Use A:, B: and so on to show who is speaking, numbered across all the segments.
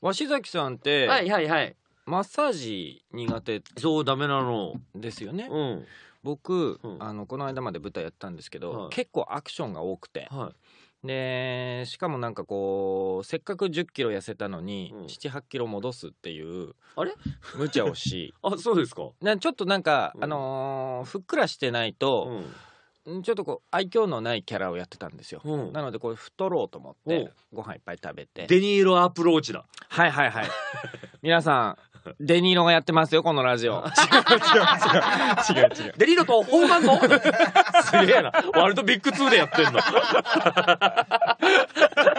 A: 鷲崎さんって、はいはいはい。マッサージ苦手。そう、ダメなの。ですよね。うん。僕、うん、あのこの間まで舞台やったんですけど、はい、結構アクションが多くて、はい、でしかもなんかこうせっかく1 0キロ痩せたのに、うん、7 8キロ戻すっていうあれ無茶をし あそうですかなちょっとなんか、うん、あのー、ふっくらしてないと、うんちょっとこう愛嬌のないキャラをやってたんですよ、うん、なのでこれ太ろうと思ってご飯いっぱい食べてデニーロアプローチだはいはいはい 皆さんデニーロがやってますよこのラジオ 違う違う違う違うデニーロとホーマンの すげえなワールドビッグツーでやってんの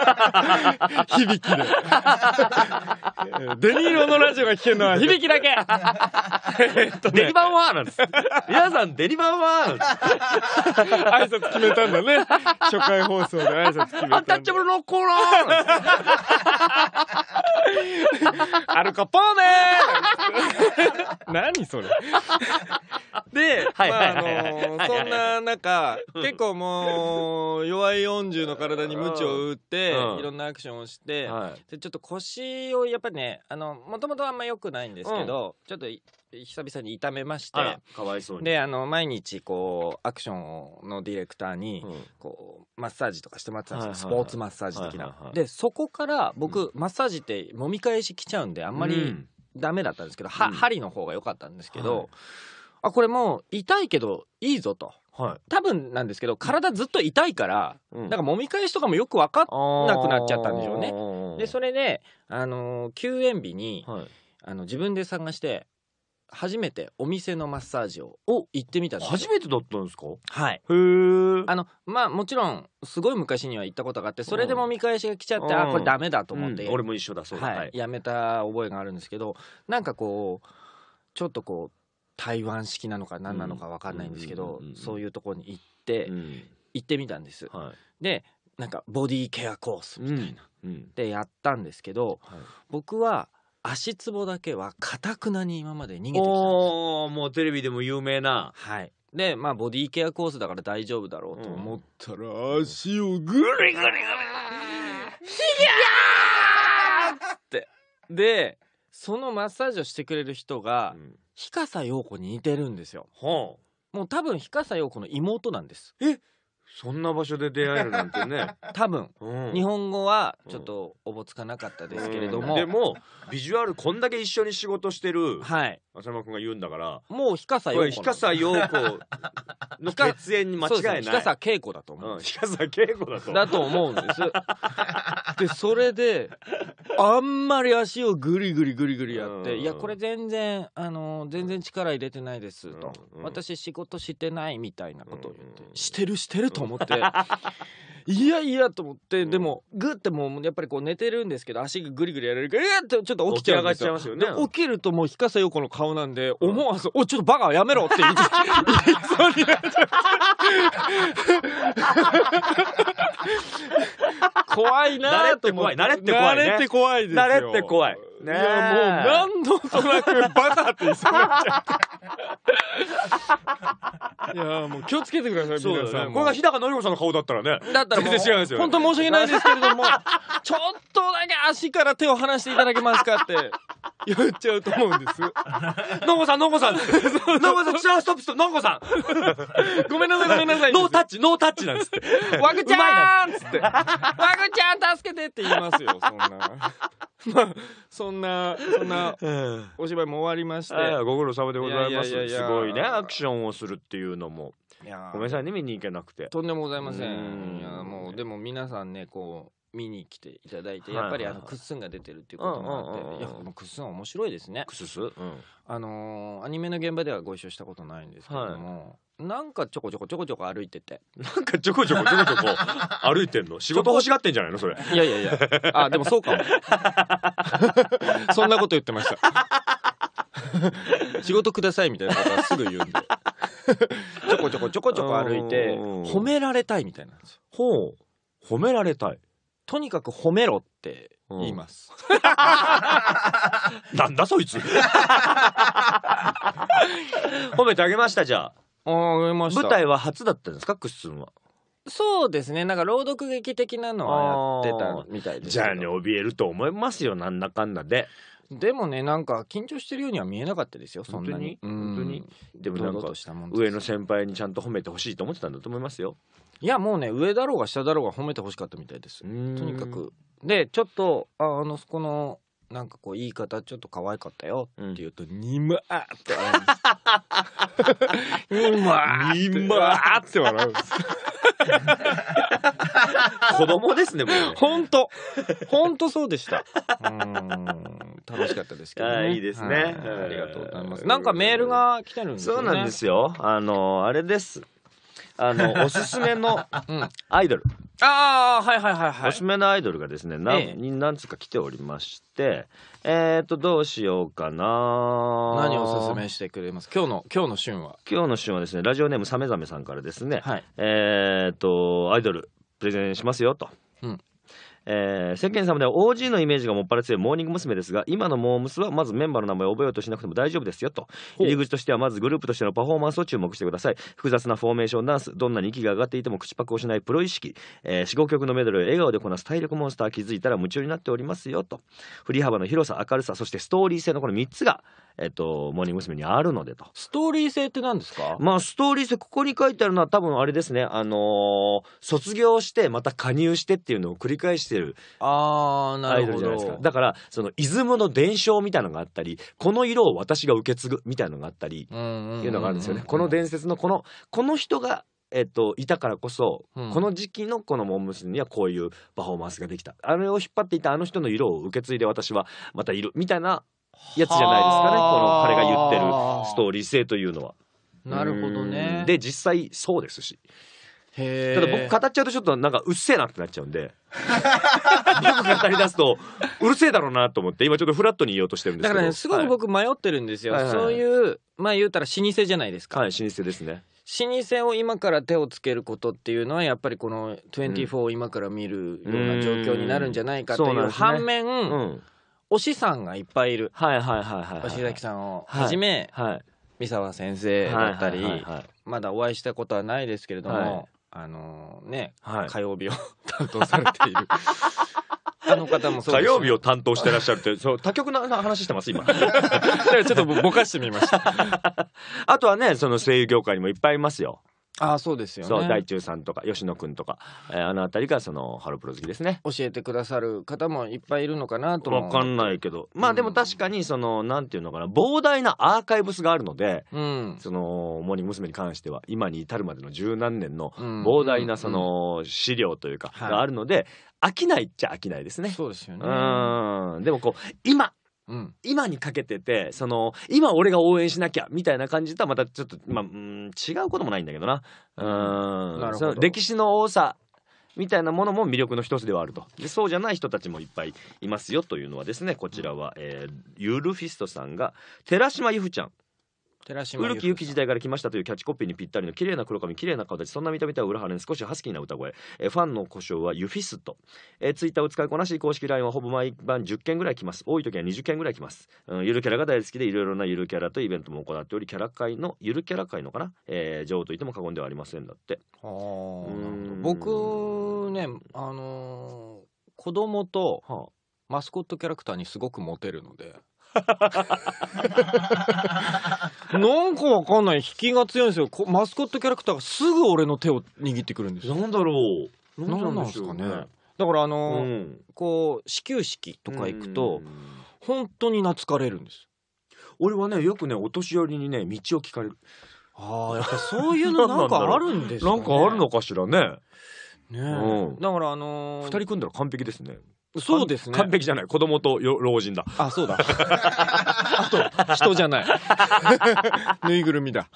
A: 響きで。デニーロのラジオが聞けるのは 響きだけね、デリバンワーなんです。皆さん、デリバンワー挨拶決めたんだね。初回放送で挨拶決めた。アンタッチャブルのコーラーアルカポーネー何それ。で、まあ、あのー、そんな中、結構もう、弱い40の体に無知を打って、いろんなアクションをして、はい、でちょっと腰をやっぱりねもともとあんま良くないんですけど、うん、ちょっと久々に痛めましてかわいそうであの毎日こうアクションのディレクターにこう、マッサージとかしてもらってたんです、はいはい、スポーツマッサージ的な、はいはいはい、でそこから僕、マッサージって揉み返し来ちゃうんであんまりダメだったんですけど、は針の方が良かったんですけど、あこれもう痛いけどいいぞと。はい、多分なんですけど体ずっと痛いから、うん、なんか揉み返しとかもよく分かんなくなっちゃったんでしょうね。でそれで、あのー、休園日に、はい、あの自分で探して初めてお店のマッサージを行ってみたんです初めてだったんですかはいへあのまあもちろんすごい昔には行ったことがあってそれでも見返しが来ちゃって、うん、あこれダメだと思って、うん、俺も一緒だそうだ、はい、やめた覚えがあるんですけどなんかこうちょっとこう台湾式なのか何なのか分かんないんですけど、そういうところに行って、行ってみたんです。はい、でなんかボディケアコースみたいな、でやったんですけど、はい、僕は足つぼだけはかたくなに今まで逃げてきたんですおもうテレビでも有名なはいでまあボディケアコースだから大丈夫だろうと思ったら、足をグリグリグリグリヒってでそのマッサージをしてくれる人が、うん日笠陽子に似てるんですよ。はあ、もう多分日笠陽子の妹なんです。えそんな場所で出会えるなんてね 多分、うん、日本語はちょっとおぼつかなかったですけれども、うん、でもビジュアルこんだけ一緒に仕事してる、はい、浅間君が言うんだからもう日笠陽子日笠陽子の血縁に間違いない日笠恵子だと思う、うん、日笠稽古だとだと思うんです でそれであんまり足をぐりぐりぐりぐりやって、いやこれ全然あの全然力入れてないですと、私仕事してないみたいなことを言って、してるしてるとと思って いやいやと思ってでもグってもうやっぱりこう寝てるんですけど足がグリグリやれるからえってちょっと起きちゃうんですよね起きるともう日笠陽子の顔なんで思わず「おちょっとバカやめろ」って言いそうになっちゃって怖いな慣れって怖い慣れって怖い、ね、慣れって怖いですよ慣れって怖いねいやもう何度となくバカって言いそうになっちゃっていやもう気をつけてください皆さん、これが日高のり子さんの顔だったらねだったら全然違すよ、ね、本当申し訳ないですけれどもちょっとだけ足から手を離していただけますかって 言っちゃうと思うんです。の ごさん、のごさん、の ごさん、シャーストップスト、のごさん。ごめんなさい、ごめんなさい。ノータッチ、ノータッチなんですって。わぐちゃーんつって。わぐちゃん助けてって言いますよ、そんな。そんな、そんな、お芝居も終わりまして。ご苦労様でございます。すごいね、アクションをするっていうのも。ごめんなさいね、見に行けなくて。とんでもございません。いや、もう、でも皆さんね、こう、見に来ていただいて、やっぱりあのクッスンが出てるっていうこともあって、いやもすクッスン面白いですね。クスス、うん、あのー、アニメの現場ではご一緒したことないんですけども、はい、なんかちょこちょこちょこちょこ歩いてて、なんかちょこちょこちょこちょこ 歩いてんの、仕事欲しがってんじゃないのそれ。いやいやいや、あでもそうかも。そんなこと言ってました。仕事くださいみたいなことはすぐ言うんで。ちょこちょこちょこちょこ歩いて、褒められたいみたいなんですよ。ほう。褒められたい。とにかく褒めろって言います。なんだそいつ 褒めてあげましたじゃあ。ああげました。舞台は初だったんですかクッスンは。そうですねなんか朗読劇的なのはやってたみたいですじゃあね怯えると思いますよなんだかんだで。でもねなんか緊張してるようには見えなかったですよそんなに本当にでもなんか上の先輩にちゃんと褒めてほしいと思ってたんだと思いますよいやもうね上だろうが下だろうが褒めてほしかったみたいですとにかくでちょっとああのそこのなんかこう言い方ちょっと可愛かったよって言うと「にまー」って笑うんです って笑うんです子供ですね本当本当そうでしたうん楽しかったですけど、ね、いいですね、ありがとうございますなんかメールが来てるんですよねそうなんですよあのあれですあの、おすすめの、アイドル。ああ、はいはいはいはい。おすすめのアイドルがですね、何、ええ、何つか来ておりまして、えっ、と、どうしようかな。何をおすすめしてくれます今日の、今日の旬は今日の旬はですね、ラジオネームさめざめさんからですね、はい、えっ、と、アイドルプレゼンしますよと。うん、えー、世間様では OG のイメージがもっぱら強いモーニング娘。ですが今のモー娘はまずメンバーの名前を覚えようとしなくても大丈夫ですよと入り口としてはまずグループとしてのパフォーマンスを注目してください複雑なフォーメーションダンスどんなに息が上がっていても口パクをしないプロ意識、えー、45曲のメドレーを笑顔でこなす体力モンスター気づいたら夢中になっておりますよと振り幅の広さ明るさそしてストーリー性のこの3つがえっと、モーニング娘。にあるのでと。ストーリー性って何ですかまあ、ストーリー性、ここに書いてあるのは多分あれですね、あのー、卒業して、また加入してっていうのを繰り返してるあなるほどアイドルじゃないですか。だから、その、出雲の伝承みたいのがあったり、この色を私が受け継ぐみたいのがあったり、いう
B: のがあるんですよね。
A: この伝説の、この、この人がえっと、いたからこそ、うん、この時期のこのモンスにはこういうパフォーマンスができたあれを引っ張っていたあの人の色を受け継いで私はまたいるみたいなやつじゃないですかね、この彼が言ってるストーリー性というのは。なるほどね。で、実際そうですし。ただ僕語っちゃうとちょっとなんかうっせえなってなっちゃうんで僕語り出すとうるせえだろうなと思って今ちょっとフラットに言おうとしてるんですけどだからねすごく僕迷ってるんですよ、はい、そういうまあ言うたら老舗じゃないですかはい老舗ですね老舗を今から手をつけることっていうのはやっぱりこの24を今から見るような状況になるんじゃないかという反面、うんおしさんがいっぱいいる。はいはいはいはい、はい。吉崎さんをはじめ、はい、三沢先生だったり、はいまだお会いしたことはないですけれども、はい、あのー、ね、火曜日を 担当されている。あの方も火曜日を担当してらっしゃるって、そう、他局の話してます、今。だ かちょっとぼかしてみました。あとはね、その声優業界にもいっぱいいますよ。あそうですよね。そう大中さんとか吉野君とか、えー、あの辺りがそのハロプロ好きですね。教えてくださる方もいっぱいいるのかなとも。わかんないけど、まあでも確かにその、うん、なんていうのかな膨大なアーカイブスがあるので、うん、そのモーニング娘。に関しては今に至るまでの十何年の膨大なその資料というかがあるので、うんはい飽きないっちゃ飽きないですね。そうですよね。でもこう今うん、今にかけててその今俺が応援しなきゃみたいな感じとはまたちょっと、まあ、うん違うこともないんだけどなうん歴史の多さみたいなものも魅力の一つではあるとでそうじゃない人たちもいっぱいいますよというのはですねこちらは、えー、ゆるフィストさんが寺島由布ちゃん寺島古き良き時代から来ましたというキャッチコピーにぴったりの綺麗な黒髪綺麗な顔立ちそんな見た目とは裏腹に少しハスキーな歌声、えファンの故障はユフィスト、えー、ツイッターを使いこなし公式 LINE はほぼ毎晩10件ぐらい来ます多い時は20件ぐらい来ます、うん、ゆるキャラが大好きでいろいろなゆるキャラとイベントも行っておりキャラ界のゆるキャラ界のかな、えー、女王といっても過言ではありませんだってあ僕ねあのー、子供とマスコットキャラクターにすごくモテるので なんかわかんない引きが強いんですよマスコットキャラクターがすぐ俺の手を握ってくるんですよなんだろうなんなんですかね、ね、だからあの、うん、こう始球式とか行くと本当に懐かれるんです俺はねよくねお年寄りにね道を聞かれるああやっぱそういうの なんかあるんですねなんかあるのかしらねね、うん、だからあのー、2人組んだら完璧ですねそうですね。完璧じゃない。子供と老人だ。あ、そうだ。あと、人じゃない。ぬいぐるみだ。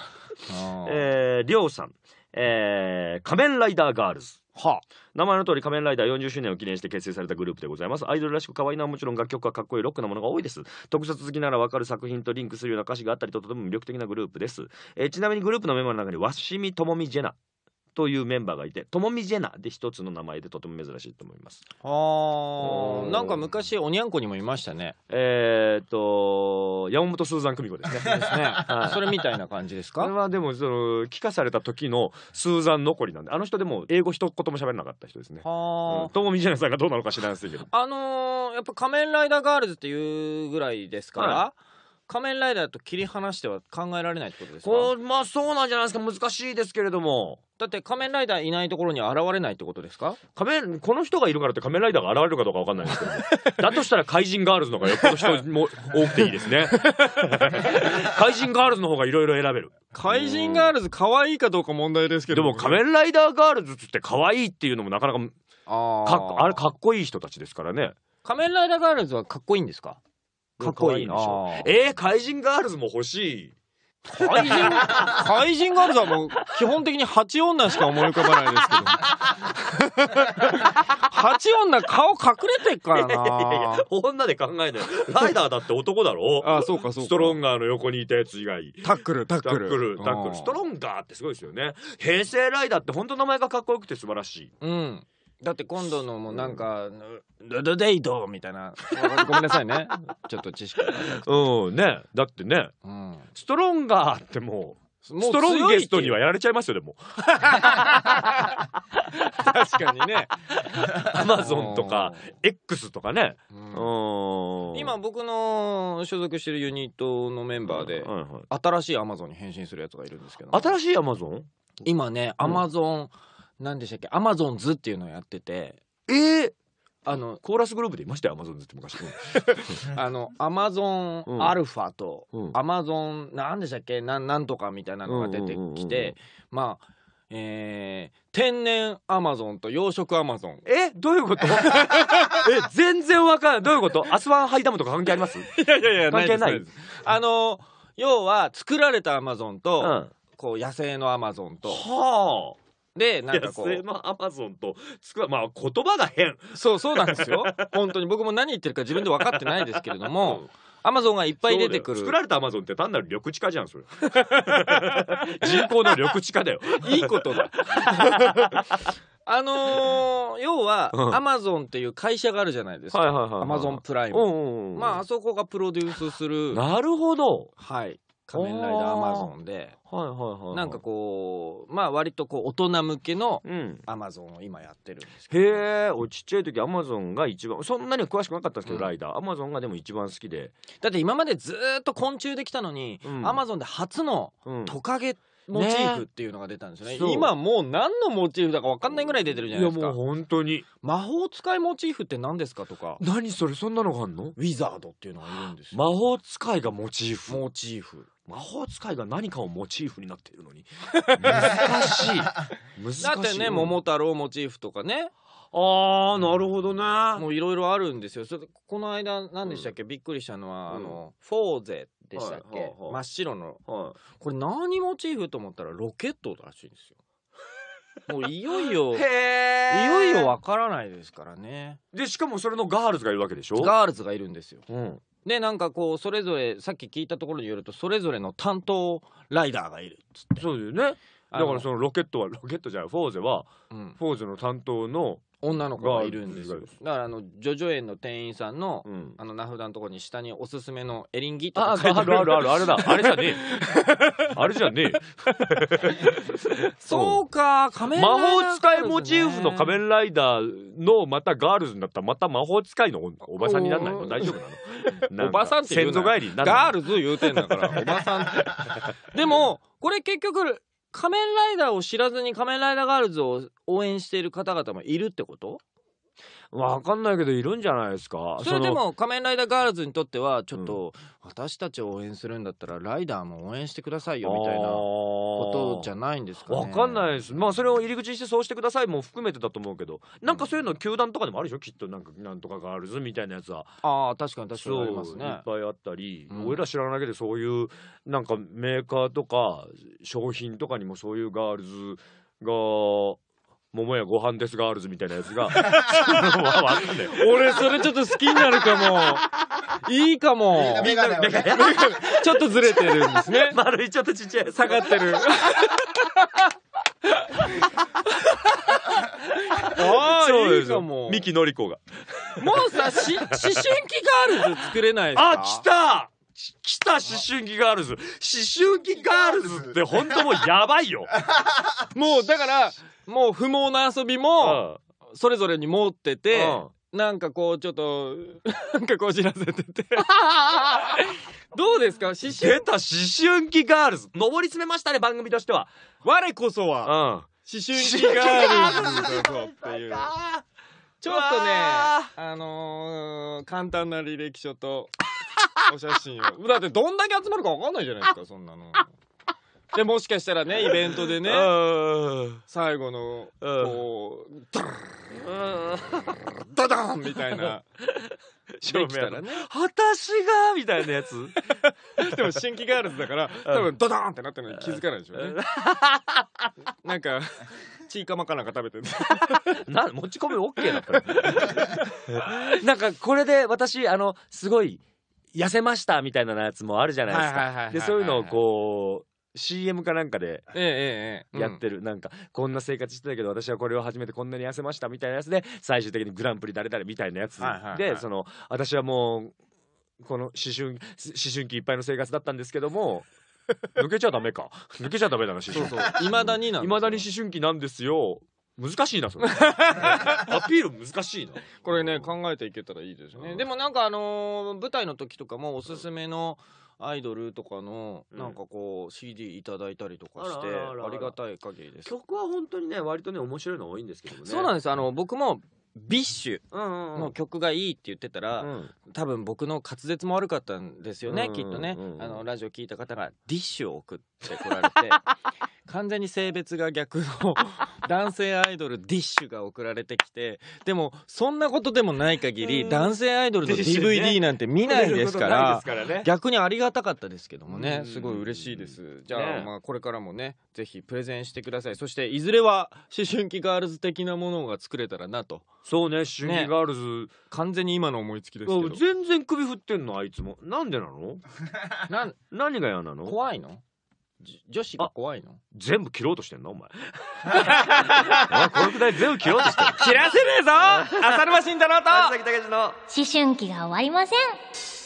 A: えー、りょうさん。えー、仮面ライダーガールズ。はあ、名前の通り仮面ライダー40周年を記念して結成されたグループでございますアイドルらしく可愛いのはもちろん楽曲はかっこいいロックなものが多いです特撮好きならわかる作品とリンクするような歌詞があったりととても魅力的なグループです、えー、ちなみにグループのメンバーの中に鷲見智美ジェナというメンバーがいてともみジェナで一つの名前でとても珍しいと思いますあなんか昔おにゃんこにもいましたねえー、っと山本スーザン久美子ですねですね、はい、それみたいな感じですかそれはでもその帰化された時のスーザン残りなんであの人でも英語一言も喋れなかった人ですねともみジェナさんがどうなのか知らないですけどあのー、やっぱ仮面ライダーガールズっていうぐらいですから、はい仮面ライダーと切り離しては考えられないってことですかこまあそうなんじゃないですか難しいですけれどもだって仮面ライダーいないところに現れないってことですか仮面この人がいるからって仮面ライダーが現れるかどうかわかんないですけど だとしたら怪人ガールズの方がよっぽど人も多くていいですね 怪人ガールズの方がいろいろ選べる怪人ガールズ可愛いかどうか問題ですけどでも仮面ライダーガールズって可愛いっていうのもなかなかあかあれかっこいい人たちですからね仮面ライダーガールズはかっこいいんですかかっこいいな。えー、怪人ガールズも欲しい。怪人、怪人ガールズはもう基本的に八女しか思い浮かばないですけど。八女顔隠れてっからな。いやいやいや、女で考えない。ライダーだって男だろあそうかそうか。ストロンガーの横にいたやつ以外。タックル、タックル。タックル、タックル。ストロンガーってすごいですよね。平成ライダーって本当名前がかっこよくて素晴らしい。うん。だって今度のもなんか「ドドデイド」みたいなごめんなさいね ちょっと知識うんねだってね、うん、ストロンガーってもうストロンゲストにはやられちゃいますよでも確かにねアマゾンとか X とかね、うん、今僕の所属してるユニットのメンバーで、新しいアマゾンに変身するやつがいるんですけど新しいアマゾン今ねアマゾン、うん何でしたっけアマゾンズっていうのをやっててえー、あのコーラスグループでいましたよアマゾンズって昔 あのアマゾンアルファと、うん、アマゾン何でしたっけなんなんとかみたいなのが出てきてまあえー、天然アマゾンと養殖アマゾンえどういうこと え全然わかんないどういうことアスワンハイダムとか関係ありますいやいやいや関係ないあの要は作られたアマゾンと、うん、こう野生のアマゾンとはあでなんかこうのアマゾンとつくまあ言葉が変そうそうなんですよ本当に僕も何言ってるか自分で分かってないですけれども、アマゾンがいっぱい出てくる作られたアマゾンって単なる緑地化じゃんそれ 人工の緑地化だよいいことだ あのー、要はアマゾンっていう会社があるじゃないですかアマゾンプライム、うううまああそこがプロデュースするなるほどはい仮面ライダーアマゾンで、はいはいはい、なんかこうまあ割とこう大人向けのアマゾンを今やってるんですけど、うん、へえおちっちゃい時アマゾンが一番そんなに詳しくなかったんですけど、うん、ライダーアマゾンがでも一番好きでだって今までずっと昆虫できたのに、アマゾンで初のトカゲ、モチーフっていうのが出たんですね、ね、今もう何のモチーフだか分かんないぐらい出てるじゃないですかいやもう本当に魔法使いモチーフって何ですかとか何それそんなのがあんのウィザードっていうのがいるんですよ魔法使いがモチーフモチーフ魔法使いが何かをモチーフになっているのに 難しい
B: 難しいだってね桃
A: 太郎モチーフとかねあーなるほどねもういろいろあるんですよそれこの間何でしたっけ、うん、びっくりしたのは、うん、あのフォーゼでしたっけ、はいはいはい、真っ白の、はい、これ何モチーフと思ったらロケットらしいんですよ もういよいよいよいよわからないですからねでしかもそれのガールズがいるわけでしょガールズがいるんですよ、うん、でなんかこうそれぞれさっき聞いたところによるとそれぞれの担当ライダーがいるっつってそうだよねだからそのロケットはロケットじゃないフォーゼは、うんフォーゼの担当の女の子がいるんですよだからあのジョジョ園の店員さんの、うん、あの名札のところに下におすすめのエリンギとか書いてあるあるあるあるだあれじゃねえ あれじゃねえそうか仮面、ライダね、魔法使いモチーフの仮面ライダーのまたガールズになったらまた魔法使いのおばさんになんないの大丈夫
B: なの おばさんってりガール
A: ズ言うてんだからおばさんって でもこれ結局仮面ライダーを知らずに仮面ライダーガールズを応援している方々もいるってことわかんないけどいるんじゃないですかそれでも仮面ライダーガールズにとってはちょっと、うん、私たちを応援するんだったらライダーも応援してくださいよみたいなことじゃないんですかわ、かんないですまあそれを入り口にしてそうしてくださいも含めてだと思うけどなんかそういうの球団とかでもあるでしょきっとなんかなんとかガールズみたいなやつはああ確かに確かにありますねいっぱいあったり、うん、俺ら知らないけどそういうなんかメーカーとか商品とかにもそういうガールズが桃屋ご飯ですガールズみたいなやつが 俺それちょっと好きになるかもいいかもちょっとずれてるんですね丸いちょっとちっちゃい下がってるああ、そうですよ。三木のり子が。もうさ、し、思春期ガールズ作れないですかあ、来た来た思春期ガールズ。思春期ガールズって本当もうやばいよ。もうだから、もう不毛な遊びも、それぞれに持ってて、うん、なんかこうちょっと、なんかこじ
B: らせてて。
A: どうですか思春出た思春期ガールズ。上り詰めましたね、番組としては。我こそは、うん、思春期ガールズだぞっていう。ちょっとね、あのー、簡単な履歴書と。お写真を。だってどんだけ集まるかわかんないじゃないですか、そんなの。で、もしかしたらね、イベントでね、最後の、こう、ドーン、ドドンみたいな。正面の、ね、私がみたいなやつでも新規ガールズだから多分ドドンってなってるのに気づかないでしょうねなんかチーカマかなんか食べてるな持ち込み OK だったなんかこれで私あのすごい痩せましたみたいなやつもあるじゃないですか。で、そういうのをこう、CM かなんかでやってる、なんかこんな生活してたけど私はこれを始めてこんなに痩せましたみたいなやつで最終的にグランプリ誰誰みたいなやつで、その私はもうこの思春思春期いっぱいの生活だったんですけども抜けちゃダメか抜けちゃダメだな思春期いまだにいまだに思春期なんですよ難しいなそれ アピール難しいなこれね考えていけたらいいですね、でもなんかあのー、舞台の時とかもおすすめのアイドルとかのなんかこう CD いただいたりとかしてありがたい限りです曲は本当にね割とね面白いの多いんですけどねそうなんですあの僕もビッシュの曲がいいって言ってたら、多分僕の滑舌も悪かったんですよね、きっとねあのラジオ聞いた方が「ディッシュ」を送ってこられて完全に性別が逆の 男性アイドルディッシュが送られてきてでもそんなことでもない限り男性アイドルの DVD なんて見ないですから、逆にありがたかったですけどもねすごい嬉しいですじゃあ,、まあこれからもねぜひプレゼンしてくださいそしていずれは思春期ガールズ的なものが作れたらなとそうね思春期ガールズ、完全に今の思いつきですけど全然首振ってんのあいつもなんでなの な何が嫌なの怖いの女子が怖いの全部切ろうとしてんの お前このくらい全部切ろうとしてんの切らせねえぞ 浅沼慎太郎と思春期が終わりません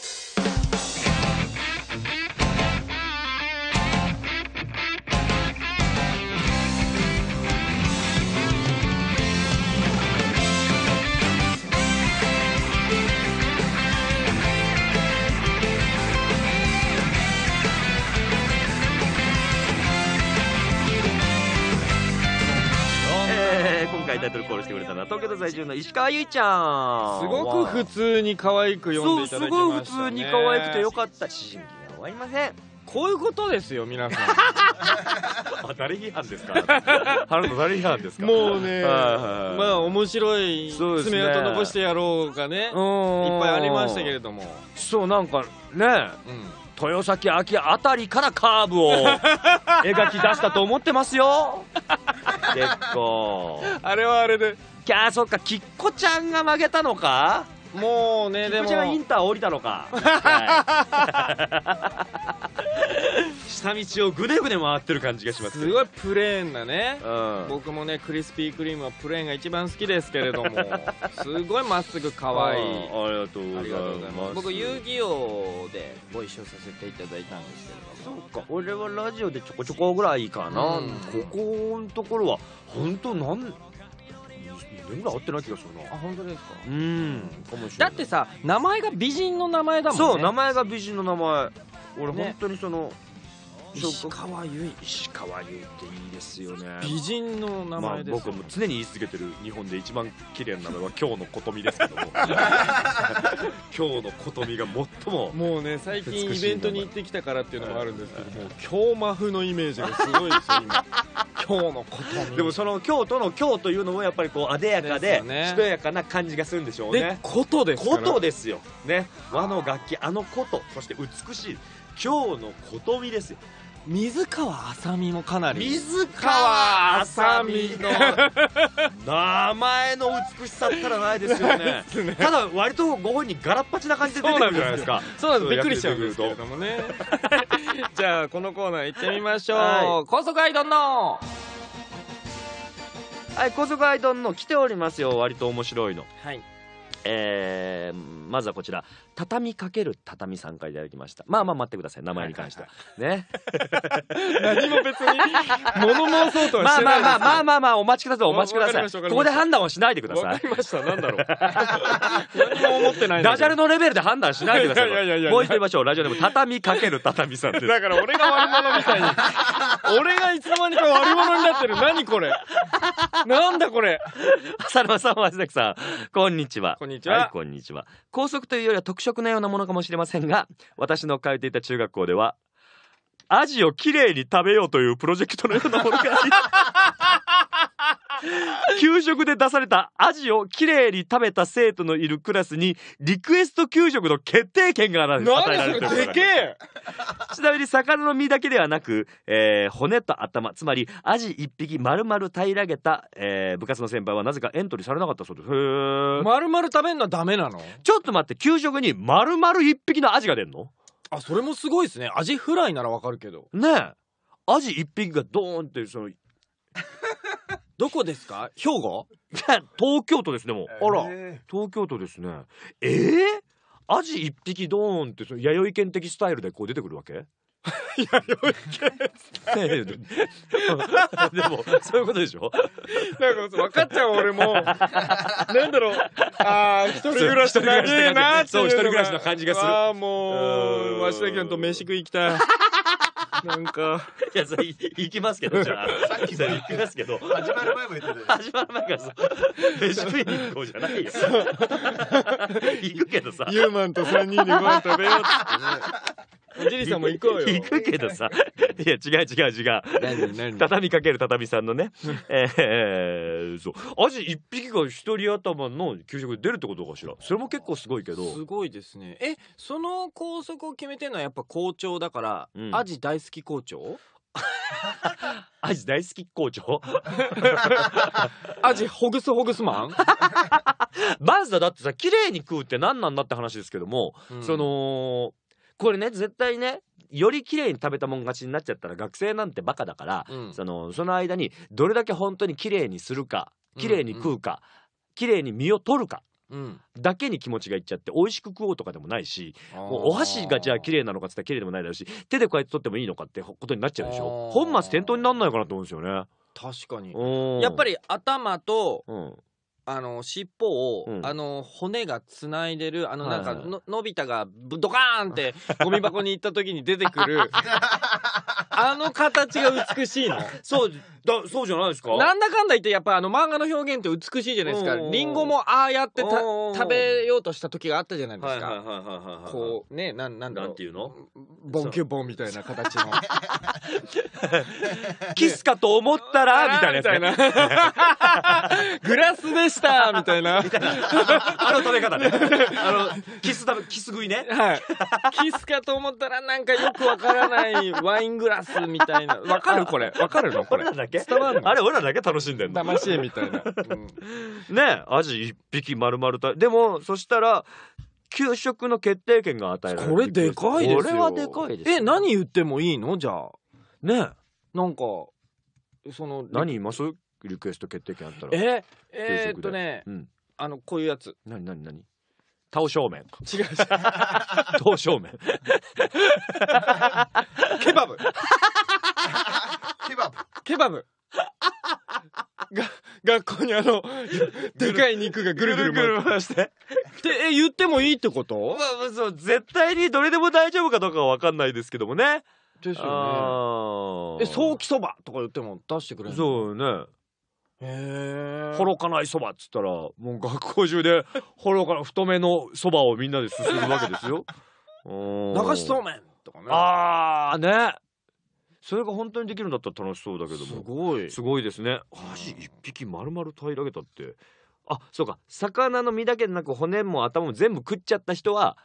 A: 在住の石川ゆいちゃん。すごく普通に可愛く読んでいただきました、ね、そう、すごい普通に可愛くてよかった。思春期が終わりません。こういうことですよ、皆さん。あ誰批判ですか誰批判ですかもうね、まあ面白い爪痕残してやろうがね、ね、いっぱいありましたけれども。そう、なんかね、うん、豊崎秋あたりからカーブを描き出したと思ってますよ。結構。あれはあれで。きゃそっかきっこちゃんが負けたのかもうねでもちゃんインター降りたのか、下道をぐねぐね回ってる感じがしますすごいプレーンなね、うん、僕もねクリスピークリームはプレーンが一番好きですけれどもすごいまっすぐ可愛いあありがとうございます僕遊戯王でご一緒させていただいたんですけれどもそうか俺はラジオでちょこちょこぐらいかな、うん、ここのところは本当なん年ぐらい会ってない気がするなあ本当ですかうんかもしれなだってさ名前が美人の名前だもんねそう名前が美人の名前俺、本当にその石川由衣石川由衣っていいですよね美人の名前です、ね、まあ、僕も常に言い続けてる日本で一番綺麗なのは今 日の琴美ですけども今日 の琴美が最ももうね最近イベントに行ってきたからっていうのもあるんですけども、はい、今日真風のイメージがすごいし今日 の琴美でもその京都の京というのもやっぱりこうあでやかで、しとやかな感じがするんでしょうねで琴ですから琴ですよね和の楽器あの琴そして美しい今日の琴美ですよ水川あさみもかなり水川あさみの 名前の美しさったらないですよねね、ただ割とご本人ガラッパチな感じで出てくるじゃないですかそうなんですびっくりしちゃうんですけれどもね じゃあこのコーナー行ってみましょう、はい、高速アイドンのはい高速アイドンの来ておりますよ割と面白いのはいえー、まずはこちら畳みかける畳さんからいただきましたまあまあ待ってください名前に関しては,、ね 何も別に
B: 物申そうとはしてないまあまあ
A: まあまあお待ちくださいお待ちくださいここで判断をしないでくだわさかいりましたなんだろう何も思ってないんダジャレのレベルで判断しないでくださいいやいやいやいやもう一度言いましょうラジオでも畳みかける畳さんですだから俺が悪者みたいに俺がいつの間にか悪者になってる何これなんだこれ浅野さん、松崎さん、こんにちは。こんにちははい、こんにちは。校則というよりは特色のようなものかもしれませんが私の通っていた中学校ではアジをきれいに食べようというプロジェクトのようなものがあり給食で出されたアジをきれいに食べた生徒のいるクラスに、リクエスト給食の決定権が与えられてる。でちなみに魚の身だけではなく、えー、骨と頭、つまりアジ一匹丸々平らげた、えー、部活の先輩はなぜかエントリーされなかったそうです。へえ。丸々食べんのはダメなのちょっと待って、給食に丸々一匹のアジが出んのあ、それもすごいですね。アジフライならわかるけど。ねえ。アジ一匹がドーンって、その、どこですか兵庫 東京都ですねもう、あら東京都ですねえー、アジ一匹ドーンってその弥生犬的スタイルでこう出てくるわけいや、よいけ。でも、そういうことでしょなんか、分かっちゃう、俺も。なんだろう。ああ、一人暮らしと長えなそう、一人暮らしの感じがする。ああ、もう、鷲田君と飯食い行きたい。なんか。いや、それ、行きますけど、じゃあ。さっきそれ行きますけど。始まる前も言ってた始まる前からさ、飯食いに
B: 行こうじゃないよ。
A: 行くけどさ。ユーマ
B: ンと3人でご飯食べようっって
A: ね。ジリさんも行こうよ。行くけどさ。いや、違う違う違う。畳みかける畳さんのね。えー、そう。アジ一匹が一人頭の給食で出るってことかしら。それも結構すごいけど。すごいですね。え、その校則を決めてるのはやっぱ校長だから、うん、アジ大好き校長アジ 大好き校長アジ ほぐすほぐすマンまずはだってさ綺麗に食うって何なんだって話ですけども、うん、そのこれね絶対ねより綺麗に食べたもん勝ちになっちゃったら学生なんてバカだから、うん、そのその間にどれだけ本当に綺麗にするか綺麗に食うか、うんうん、綺麗に身を取るかうん、だけに気持ちがいっちゃって美味しく食おうとかでもないしもうお箸がじゃあ綺麗なのかっつったら綺麗でもないだろうし手でこうやって取ってもいいのかってことになっちゃうでしょ本末転倒になんないかなと思うんですよね。確かにやっぱり頭とあの尻尾を、うん、あの骨がつないでるあのなんかの,、のび太がドカーンって ゴミ箱に行った時に出てくる あの形が美しいのそうだそうじゃないですかなんだかんだ言ってやっぱあの漫画の表現って美しいじゃないですかりんごもああやって食べようとした時があったじゃないですかこうねなんなんだろうなんていうのボンキュボンみたいな形の キスかと思ったらみたいなやつ、なグラスでしした みたいな。あの食べ方ね。あの、キス食べ、キス食いね。はい。キスかと思ったらなんかよくわからないワイングラスみたいな。わかるこれ。わかるのこれ。俺らだけ伝わるのあれ、俺らだけ楽しんでんの。騙みたいな。うん、ねアジ一匹丸々た。でも、そしたら、給食の決定権が与えられるこれでかいですよこれはでかいです、ね、え何言ってもいいのじゃあねなんかその何今そうリクエスト決定権あったらええー、っとね、うん、あのこういうやつ何何何倒正面違う倒正面ケバブケバブケバブが学校にあのでかい肉がぐるぐるぐるぐる回してでえ言ってもいいってこと、まあ、そう絶対にどれでも大丈夫かどうかは分かんないですけどもねですよねえ早期そばとか言っても出してくれるそうねほろかないそばっつったらもう学校中でほろかな太めのそばをみんなですするわけですよ。流しそうめんとかね。ああね。それが本当にできるんだったら楽しそうだけどもすごいすごいですね箸一匹丸々平らげたってあそうか魚の身だけでなく骨も頭も全部食っちゃった人は、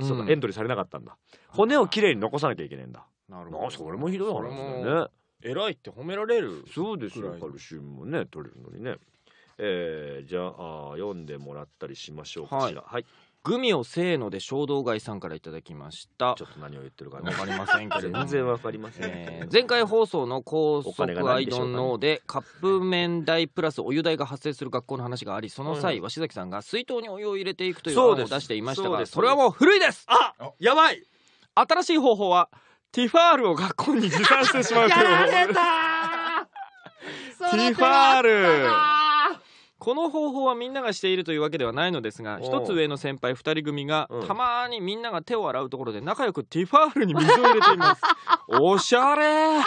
A: そのエントリーされなかったんだ骨をきれいに残さなきゃいけないんだなるほどそれもひどい話だよね偉いって褒められるそうですよカルシウムもね取れるのにねえー、じゃああ読んでもらったりしましょうかしらはい、はいグミをせーので衝動買いさんからいただきましたちょっと何を言ってるかわかりませんけど全然わかりません、えー、前回放送の高速アイドンのでカップ麺代プラスお湯代が発生する学校の話がありその際、鷲崎さんが水筒にお湯を入れていくという案を出していましたがそれはもう古いですあやばい新しい方法はティファールを学校に持参してしまうという。やられたティファールこの方法はみんながしているというわけではないのですが一つ上の先輩二人組が、たまにみんなが手を洗うところで仲良くティファールに水を入れています おしゃれ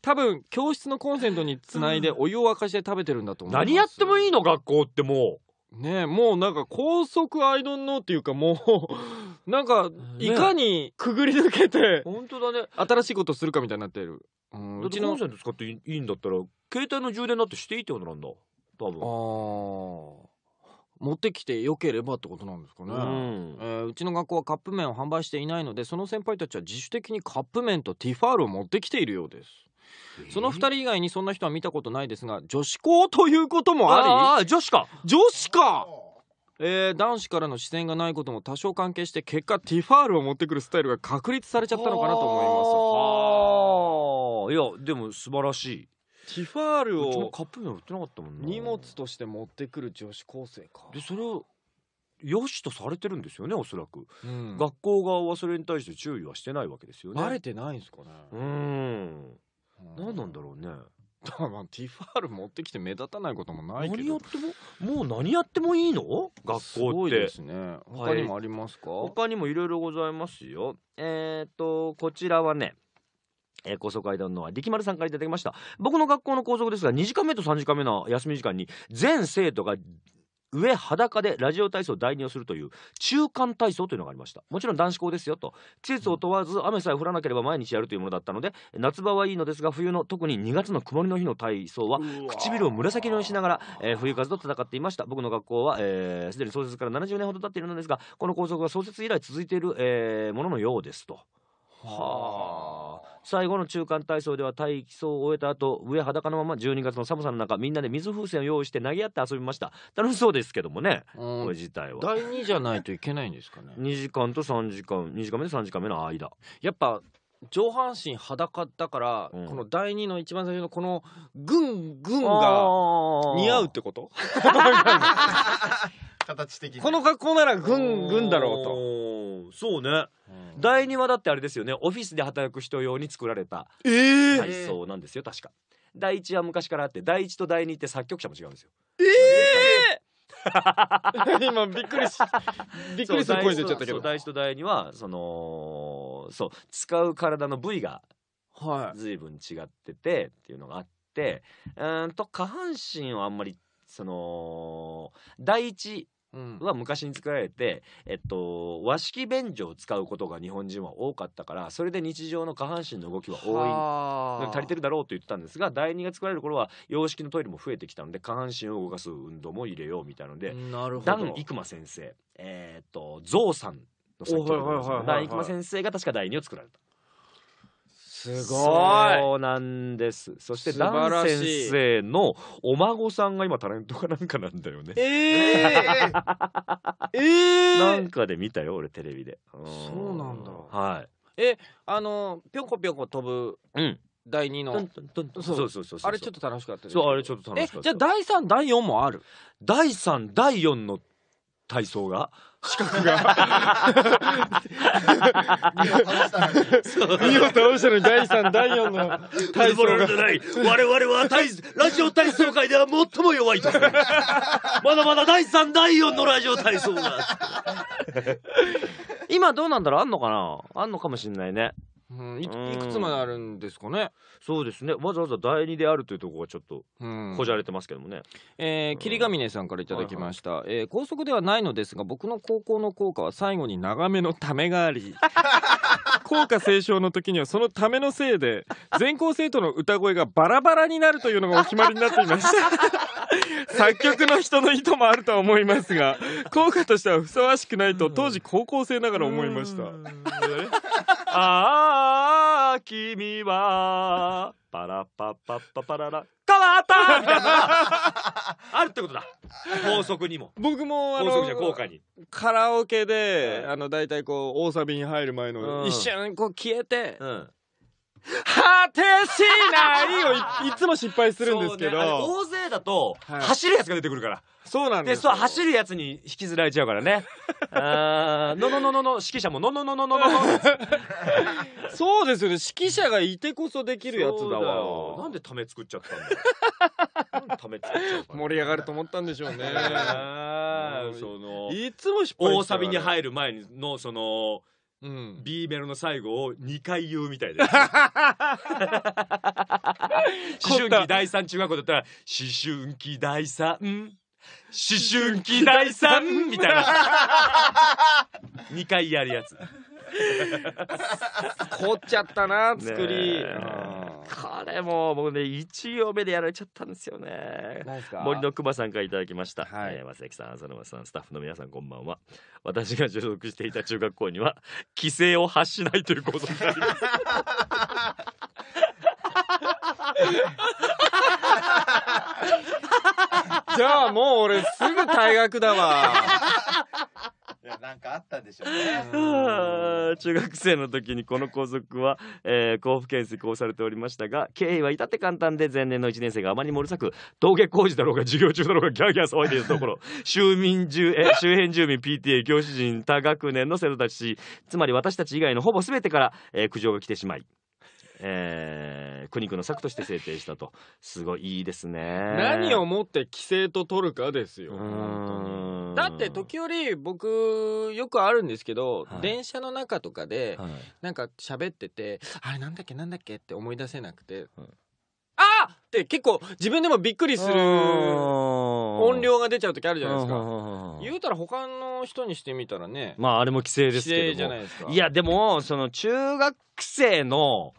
A: 多分教室のコンセントにつないでお湯を沸かして食べてるんだと思う何やってもいいの学校ってもうねえもうなんか高速アイドンのっていうかもうなんか、いかにくぐり抜けて、本当だね。新しいことするかみたいになってる。うちのコンセント使っていいんだったら、携帯の充電だってしていいってことなんだ。多分。ああ。持ってきてよければってことなんですかね、うん、えー、うちの学校はカップ麺を販売していないのでその先輩たちは自主的にカップ麺とティファールを持ってきているようですその2人以外にそんな人は見たことないですが女子校ということもありああ女子か女子かえー、男子からの視線がないことも多少関係して結果ティファールを持ってくるスタイルが確立されちゃったのかなと思いますあ、いやでも素晴らしいティファールをカップ麺売ってなかったもん荷物として持ってくる女子高生かでそれを良しとされてるんですよねおそらく、うん、学校側はそれに対して注意はしてないわけですよねバレてないんですかねうん何なんだろうね まあ、ティファール持ってきて目立たないこともないけど何やってももう何やってもいいの学校ってすごいですね他にもありますか、はい、他にもいろいろございますよえっ、ー、とこちらはねえー、高速階段のは力丸さんからいただきました僕の学校の校則ですが2時間目と3時間目の休み時間に全生徒が上裸でラジオ体操を代入するという中間体操というのがありましたもちろん男子校ですよと季節を問わず雨さえ降らなければ毎日やるというものだったので夏場はいいのですが冬の特に2月の曇りの日の体操は唇を紫色にしながら、えー、冬風と戦っていました僕の学校はすで、えー、に創設から70年ほど経っているのですがこの校則は創設以来続いている、えー、もののようですと。はあ最後の中間体操では体育走を終えた後上裸のまま12月の寒さの中みんなで水風船を用意して投げ合って遊びました楽しそうですけどもねこれ自体は第2じゃないといけないんですかね2時間と3時間2時間目と3時間目の間やっぱ上半身裸だから、うん、この第2の一番最初のこのグングンが似合うってこと 形的にこの格好ならぐんだろうとそうね、うん、第2話だってあれですよねオフィスで働く人用に作られた
B: 体
A: 操なんですよ、えー、確か第1は昔からあって第1と第2って作曲者も違うんですよええー 今びっくりしびっくりする声出ちゃったけど第一と第二はそのそう使う体の部位が随分違っててっていうのがあって、はい、うんと下半身はあんまりその第一は昔に作られて、えっと、和式便所を使うことが日本人は多かったからそれで日常の下半身の動きは多い足りてるだろうと言ってたんですが第2が作られる頃は洋式のトイレも増えてきたので下半身を動かす運動も入れようみたいのでダン・イクマ先生、えー、っとゾウさんの先生が確か第2を作られた。すごいそうなんですそしてダン先生のお孫さんが今タレントかなんかなんだよねえー、えー、なんかで見たよ俺テレビでそうなんだはいえあのぴょこぴょこ飛ぶ、うん第二のそうそうそうあれちょっと楽しかったそうあれちょっと楽しかったじゃあ第三第四もある第三第四の体操が資格がを倒したのに第3第4の体操がない我々は体ラジオ体操界では最も弱いとまだまだ第3第4のラジオ体操が今どうなんだろうあんのかなあんのかもしんないねうん、いいくつまであるんですかねそうですねわざわざ代理であるというところがちょっとこじゃれてますけどもね、えー、霧ヶ峰さんからいただきました、はいはい、えー、高速ではないのですが僕の高校の校歌は最後に長めのためがあり校歌 斉唱の時にはそのためのせいで全校生徒の歌声がバラバラになるというのがお決まりになっていました 作曲の人の意図もあるとは思いますが、効果としてはふさわしくないと当時高校生ながら思いました。ああ、君は、パラパパパパララ、変わった あるってことだ。法則にも。僕も、あ法則じゃ効の、果に。カラオケで、あの、大体こう、大サビに入る前の、うん一瞬こう消えて、うん。果てしないをいいつも失敗するんですけど、ね、大勢だと、走るやつが出てくるから、はい、そうなんですでそう走るやつに引きずられちゃうからね あののののの指揮者ものののののの そうですよね指揮者がいてこそできるやつだわなんでため作っちゃったんだよ ため作っちゃう、ね、盛り上がると思ったんでしょうねそのいつも失敗大サビに入る前のそのうん、B メロの最後を2回言うみたいで 思春期第3中学校だったら「思春期第3」思春期第3みたいな2 回やるやつ 凍っちゃったな作り、これも僕ね1行目でやられちゃったんですよね森のくまさんからいただきました、はいえー、正木さん浅沼さんスタッフの皆さんこんばんは私が所属していた中学校には規制 を発しないということになります じゃあもう俺すぐ退学だわなんかあったんでしょうね。中学生の時にこの校則は、えー、甲府県施行されておりましたが、経緯は至って簡単で前年の1年生があまりにもるさく、登下工事だろうが授業中だろうがギャーギャー騒いでいるところ、周民住え周辺住民 PTA 教師陣多学年の生徒たち、つまり私たち以外のほぼ全てから、えー、苦情が来てしまい、えー、苦肉の策として制定したと。すごいいいですね。何をもって規制と取るかですよ。だって時折僕よくあるんですけど、はい、電車の中とかで、なんか喋ってて、あれなんだっけなんだっけって思い出せなくて、はいあって結構自分でもびっくりする音量が出ちゃう時あるじゃないですか言うたら他の人にしてみたらねまああれも規制ですけどいやでもその中学生の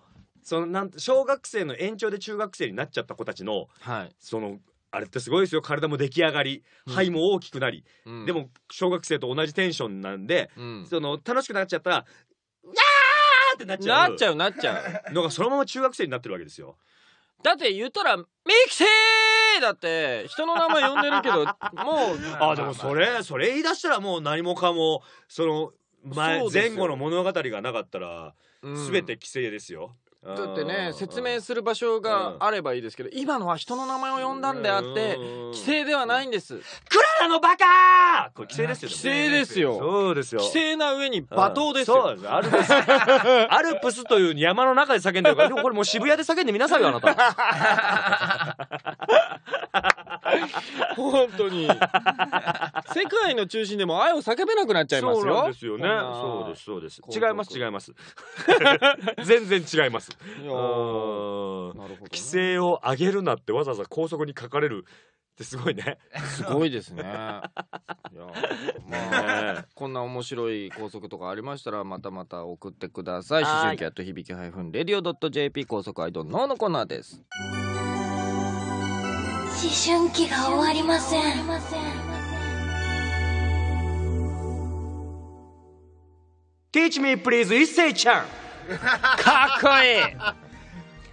A: そのなん小学生の延長で中学生になっちゃった子たちの、はい、そのあれってすごいですよ体も出来上がり、肺も大きくなり、うん、でも小学生と同じテンションなんで、うん、その楽しくなっちゃったら「ー!」ってなっちゃうなっちゃうなっちゃうのがそのまま中学生になってるわけですよ。だって言ったら「ミキセー!」だって人の名前呼んでるけど もうあでもそれそれ言い出したらもう何もかもその前前後の物語がなかったら全て規制ですよ。だってね説明する場所があればいいですけど今のは人の名前を呼んだんであって規制ではないんですクララのバカこれ規制ですよ規制ですよそうですよ規制な上に罵倒ですよアルプス アルプスという山の中で叫んでるからでもこれもう渋谷で叫んでみなさいよあなた 本当に世界の中心でも愛を叫べなくなっちゃいますよそうですよねそうですそうです違います違います 全然違いますいや、規制を上げるなってわざわざ高速に書かれるってすごいね。すごいですね。いや、まあ、こんな面白い高速とかありましたら、またまた送ってください。思春期やット響きハイフンレディオドットジェーピー高速アイドンノのコーナーです。
B: 思春期が終わりません。
A: Teach me please 一星ちゃんかっこいい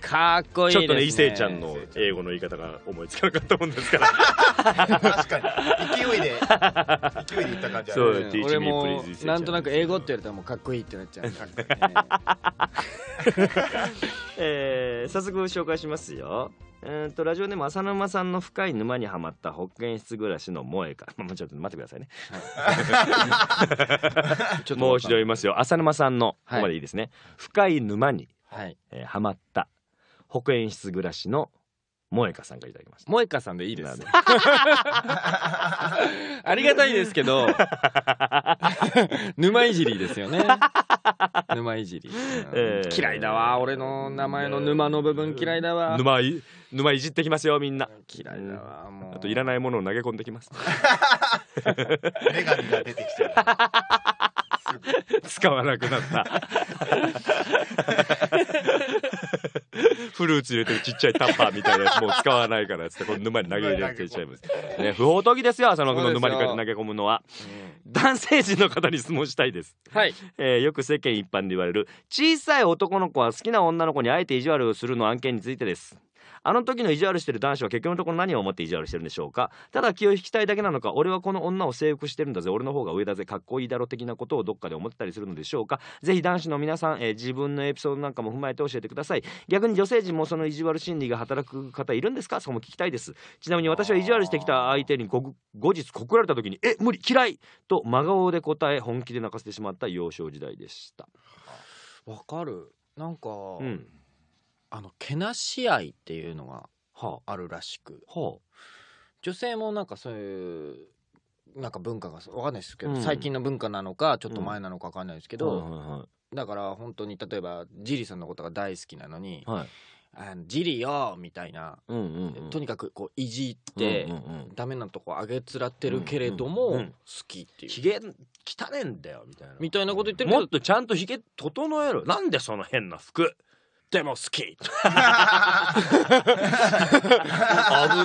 A: かっこいい、ね、ちょっとね伊勢ちゃんの英語の言い方が思いつかなかったもんですから確かに勢いで勢いで言った感じある、ね、そう、うん、俺もなんとなく英語って言われたらもうかっこいいってなっちゃう、ね、え早速紹介しますよえー、っと、ラジオネーム、浅沼さんの深い沼にはまった保健室暮らしの萌えか。ちょっと待ってくださいね。もう一度言いますよ。浅沼さんの、ここまでいいですね。はい、深い沼に、はいえー、はまった保健室暮らしの萌香さんがいただきました萌香さんでいいです
B: あ
A: りがたいですけど 沼いじりですよね沼いじり、えー、嫌いだわ俺の名前の沼の部分嫌いだわ沼い沼いじってきますよみんな嫌いだわもうあといらないものを投げ込んできます 女神が出てきちゃう使わなくなったフルーツ入れてるちっちゃいタッパーみたいなやつもう使わないからっつってこの沼に投げ入れちゃいます、ね、不法投棄ですよ浅野君の沼に投げ込むのは、男性陣の方に質問したいです、はいえー、よく世間一般で言われる小さい男の子は好きな女の子にあえて意地悪をするの案件についてですあの時の意地悪してる男子は結局のところ何を思って意地悪してるんでしょうかただ気を引きたいだけなのか俺はこの女を征服してるんだぜ俺の方が上だぜかっこいいだろ的なことをどっかで思ったりするのでしょうかぜひ男子の皆さん、えー、自分のエピソードなんかも踏まえて教えてください逆に女性陣もその意地悪心理が働く方いるんですかそこも聞きたいですちなみに私は意地悪してきた相手に後日告られた時に「え無理嫌い!」と真顔で答え本気で泣かせてしまった幼少時代でしたわかるなんか、うん、あのけなし合いっていうのがあるらしく、はあ、女性もなんかそういうなんか文化が分かんないですけど、うん、最近の文化なのかちょっと前なのか分かんないですけど、うんはいはい、だから本当に例えばジリさんのことが大好きなのに「はい、あのジリよ!」みたいな、うんうんうん、とにかくこういじって、うんうんうん、ダメなとこ上げつらってるけれども、うんうん好きっていう。ひげ汚ねんだよみたいなみたいなこと言ってるけどもっとちゃんとひげ整えろなんでその変な服でも好き危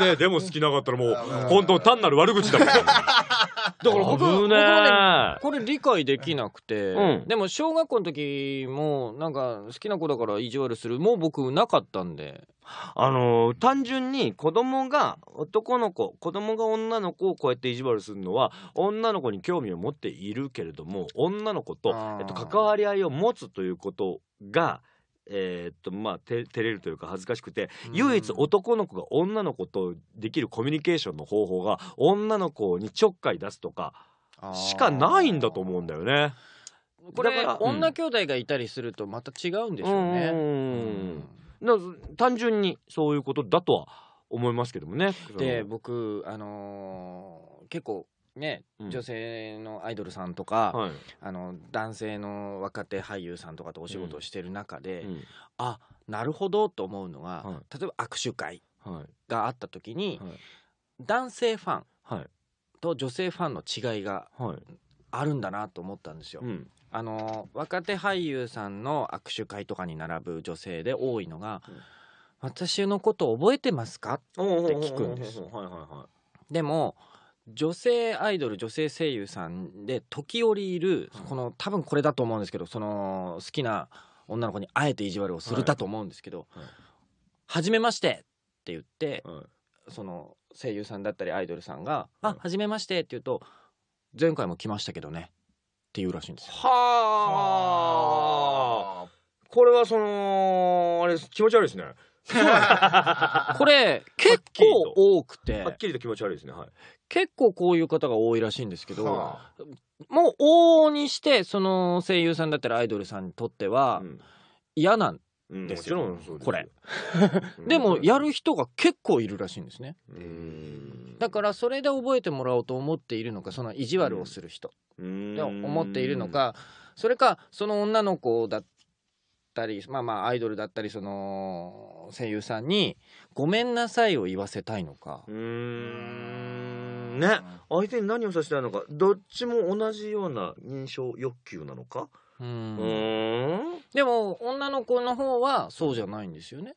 A: ねえでも好きなかったらもう本当単なる悪口だもんだから僕僕ねこれ理解できなくて、うん、でも小学校の時もなんか好きな子だから意地悪するもう僕なかったんであのー、単純に子供が男の子子供が女の子をこうやって意地悪するのは女の子に興味を持っているけれども女の子と、えっと、関わり合いを持つということがえー、っとまあ照れるというか恥ずかしくて唯一男の子が女の子とできるコミュニケーションの方法が女の子にちょっかい出すとかしかないんだと思うんだよね。
B: これだから、女兄
A: 弟がいたりするとまた違うんでしょうね。うん、単純にそういうことだとは思いますけどもね。で僕あのー、結構ね、うん女性のアイドルさんとか、はいあの男性の若手俳優さんとかとお仕事をしてる中で、うんあなるほどと思うのが、は例えば握手会があった時に、はい男性ファンと女性ファンの違いがあるんだなと思ったんですよ。うんあの若手俳優さんの握手会とかに並ぶ女性で多いのがうん「私のこと覚えてますか?」って聞くんですはいはいはいでも女性アイドル女性声優さんで時折いる、この多分これだと思うんですけどその好きな女の子にあえて意地悪をするだと思うんですけど「はじ初めまして!」って言って、その声優さんだったりアイドルさんが「はじあ初めまして」って言うと「前回も来ましたけどね」っていうらしいんですよ。はあこれはそのあれ気持ち悪いですね。そうこれ、結構多くて。はっきりと気持ち悪いですね。はい。結構こういう方が多いらしいんですけど、はあ、もう往々にして、その声優さんだったりアイドルさんにとっては、嫌なんですよ、うん、もちろんこれでもやる人が結構いるらしいんですねだからそれで覚えてもらおうと思っているのかその意地悪をする人と思っているのかそれかその女の子だったりまあまあアイドルだったりその声優さんに「ごめんなさい」を言わせたいのかうんね相手に何をさせたいのかどっちも同じような認証欲求なのかうんでも女の子の方はそうじゃないんですよね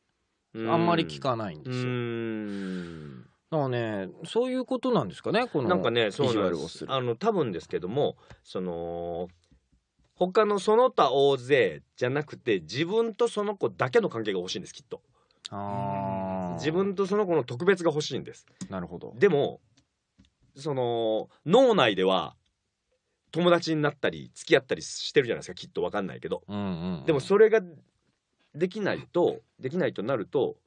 A: あんまり聞かないんですようんだからねそういうことなんですかねこのなんかねそうなんですあの多分ですけどもその他のその他大勢じゃなくて自分とその子だけの関係が欲しいんですきっとあ自分とその子の特別が欲しいんですなるほどでもその脳内では友達になったり付き合ったりしてるじゃないですかきっと分かんないけど、うんうんうん、でもそれができないとできないとなると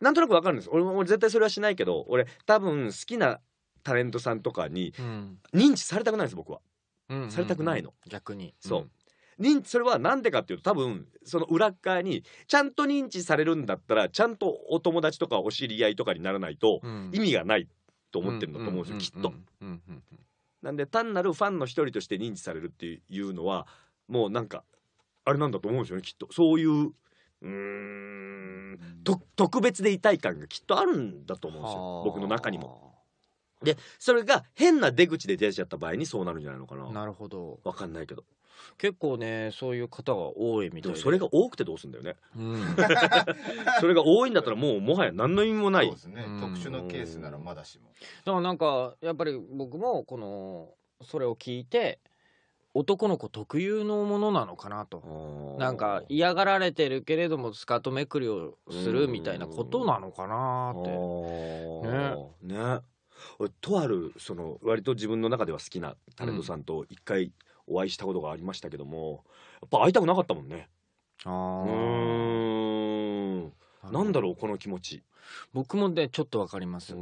A: なんとなく分かるんです俺俺絶対それはしないけど俺多分好きなタレントさんとかに認知されたくないんです僕は。されたくないの、逆にそう認それは何でかっていうと多分その裏側にちゃんと認知されるんだったらちゃんとお友達とかお知り合いとかにならないと意味がないと思ってるんだと思うんですよきっと。なんで単なるファンの一人として認知されるっていうのはもうなんかあれなんだと思うんですよねきっとそういううん特別でいたい感がきっとあるんだと思うんですよ僕の中にも。でそれが変な出口で出ちゃった場合にそうなるんじゃないのかななるほど分かんないけど結構ねそういう方が多いみたいでそれが多くてどうすんだよね、うん、それが多いんだったらもうもはや何の意味もないそうですね、特殊なケースならまだしもだからなんかやっぱり僕もこのそれを聞いて男の子特有のものなのかなとなんか嫌がられてるけれどもスカートめくりをするみたいなことなのかなってねねとあるその割と自分の中では好きなタレントさんと一回お会いしたことがありましたけども、やっぱ会いたくなかったもんね。あうんなんだろうこの気持ち。僕もねちょっとわかります。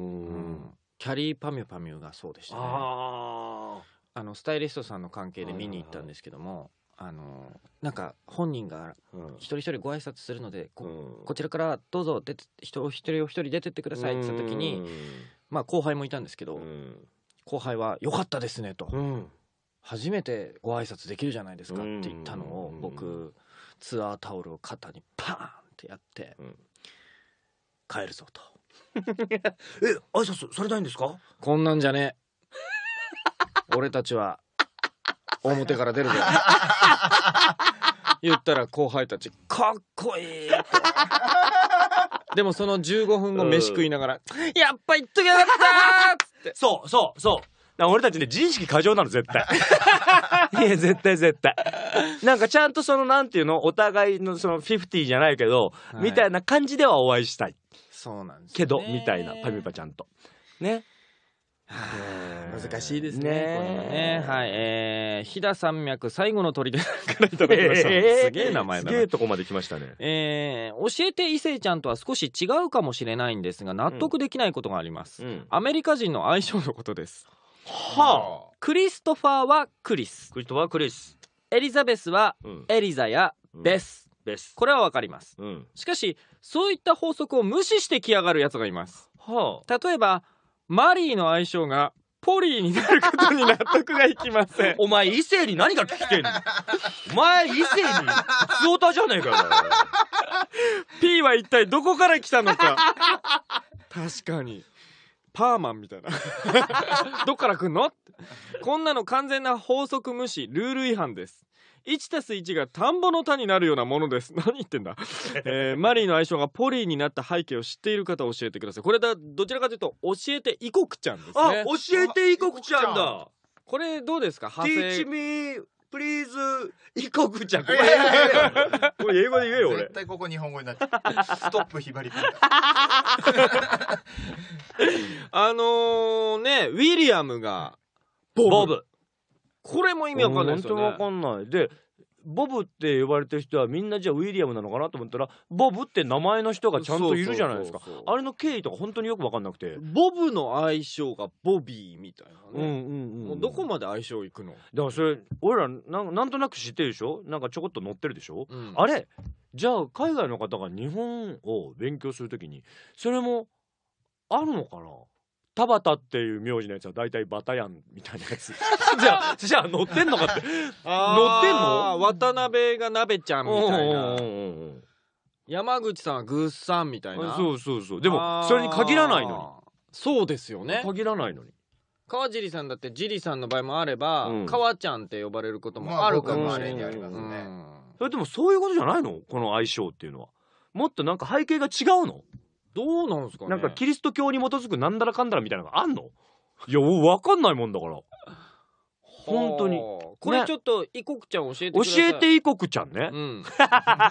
A: キャリーパミュパミュがそうでした、ね、あのスタイリストさんの関係で見に行ったんですけども。あのなんか本人が一人一人ご挨拶するので、うん、ここちらからどうぞ出て人を一人お一人出てってくださいって言った時にまあ、後輩もいたんですけど、うん、後輩は「良かったですね」と、うん、初めてご挨拶できるじゃないですか」って言ったのを、僕ツアータオルを肩にパーンってやって「帰るぞ」と。え挨拶されたいんですかこんなんじゃねえ 俺たちは表から出るぞ 言ったら後輩たち「かっこいい!」でもその15分後飯食いながら、やっぱいっときゃよかったっって。そう、そう、そう。俺たちね、自意識過剰なの、絶対。いや、絶対絶対。なんかちゃんとその、なんていうの、お互いのその、フィフティじゃないけど、はいみたいな感じではお会いしたい。そうなんですけど、みたいな、パミパちゃんと。ね。難しいですね。ねはい、えー、飛騨山脈最後の砦からいただきました。すげえ名前だすげえとこまで来ましたね。えー、教えて伊勢ちゃんとは少し違うかもしれないんですが、納得できないことがあります。うん、アメリカ人の相性のことです。はあ。クリストファーはクリス。クリストファークリス。エリザベスはエリザやベス。うん、これはわかります、うん、しかしそういった法則を無視してきやがるやつがいます、はあ、例えばマリーの愛称がポリーになることに納得がいきません。お前、異性に何が聞きてんのお前、異性に、普通オタじゃねえかよ。P は一体どこから来たのか。確かに。パーマンみたいな。どっから来んのこんなの完全な法則無視、ルール違反です。1たす1が田んぼの田になるようなものです。何言ってんだ、えー、マリーの愛称がポリーになった背景を知っている方教えてください。これだ、どちらかというと、教えて異国ちゃんですね。あ、教えて異国ちゃんだ。これどうですか派生。Teach me, p l e a 異国ちゃん。これ英語で言えよ、俺。絶対ここ日本語になっちゃう。ストップひばりくんあのー、ね、ウィリアムが、ボブこれも意味わかんないですよね本当わかんないでボブって呼ばれてる人はみんなじゃあウィリアムなのかなと思ったらボブって名前の人がちゃんといるじゃないですかあれの経緯とか本当によく分かんなくてボブの愛称がボビーみたいなね、うんうんうんうどこまで相性いくの、だからそれ俺らなんなんとなく知ってるでしょなんかちょこっと載ってるでしょ、うんあれじゃあ海外の方が日本を勉強するときにそれもあるのかな田畑っていう名字のやつは大体バタヤンみたいなやつ じゃあじゃあ乗ってんのかって 乗ってんの渡辺が鍋ちゃんみたいな山口さんはぐっさんみたいなそうそうそうでもそれに限らないのにそうですよね限らないのに川尻さんだってジリさんの場合もあれば、うん、川ちゃんって呼ばれることもあるかもしれない、あ、りますね、それでもそういうことじゃないのこの相性っていうのはもっとなんか背景が違うのどうなんすかねなんかキリスト教に基づくなんだらかんだらみたいなのがあんのいや分かんないもんだから本当にこれちょっと異国ちゃん教えてください教えて異国ちゃんね、うん、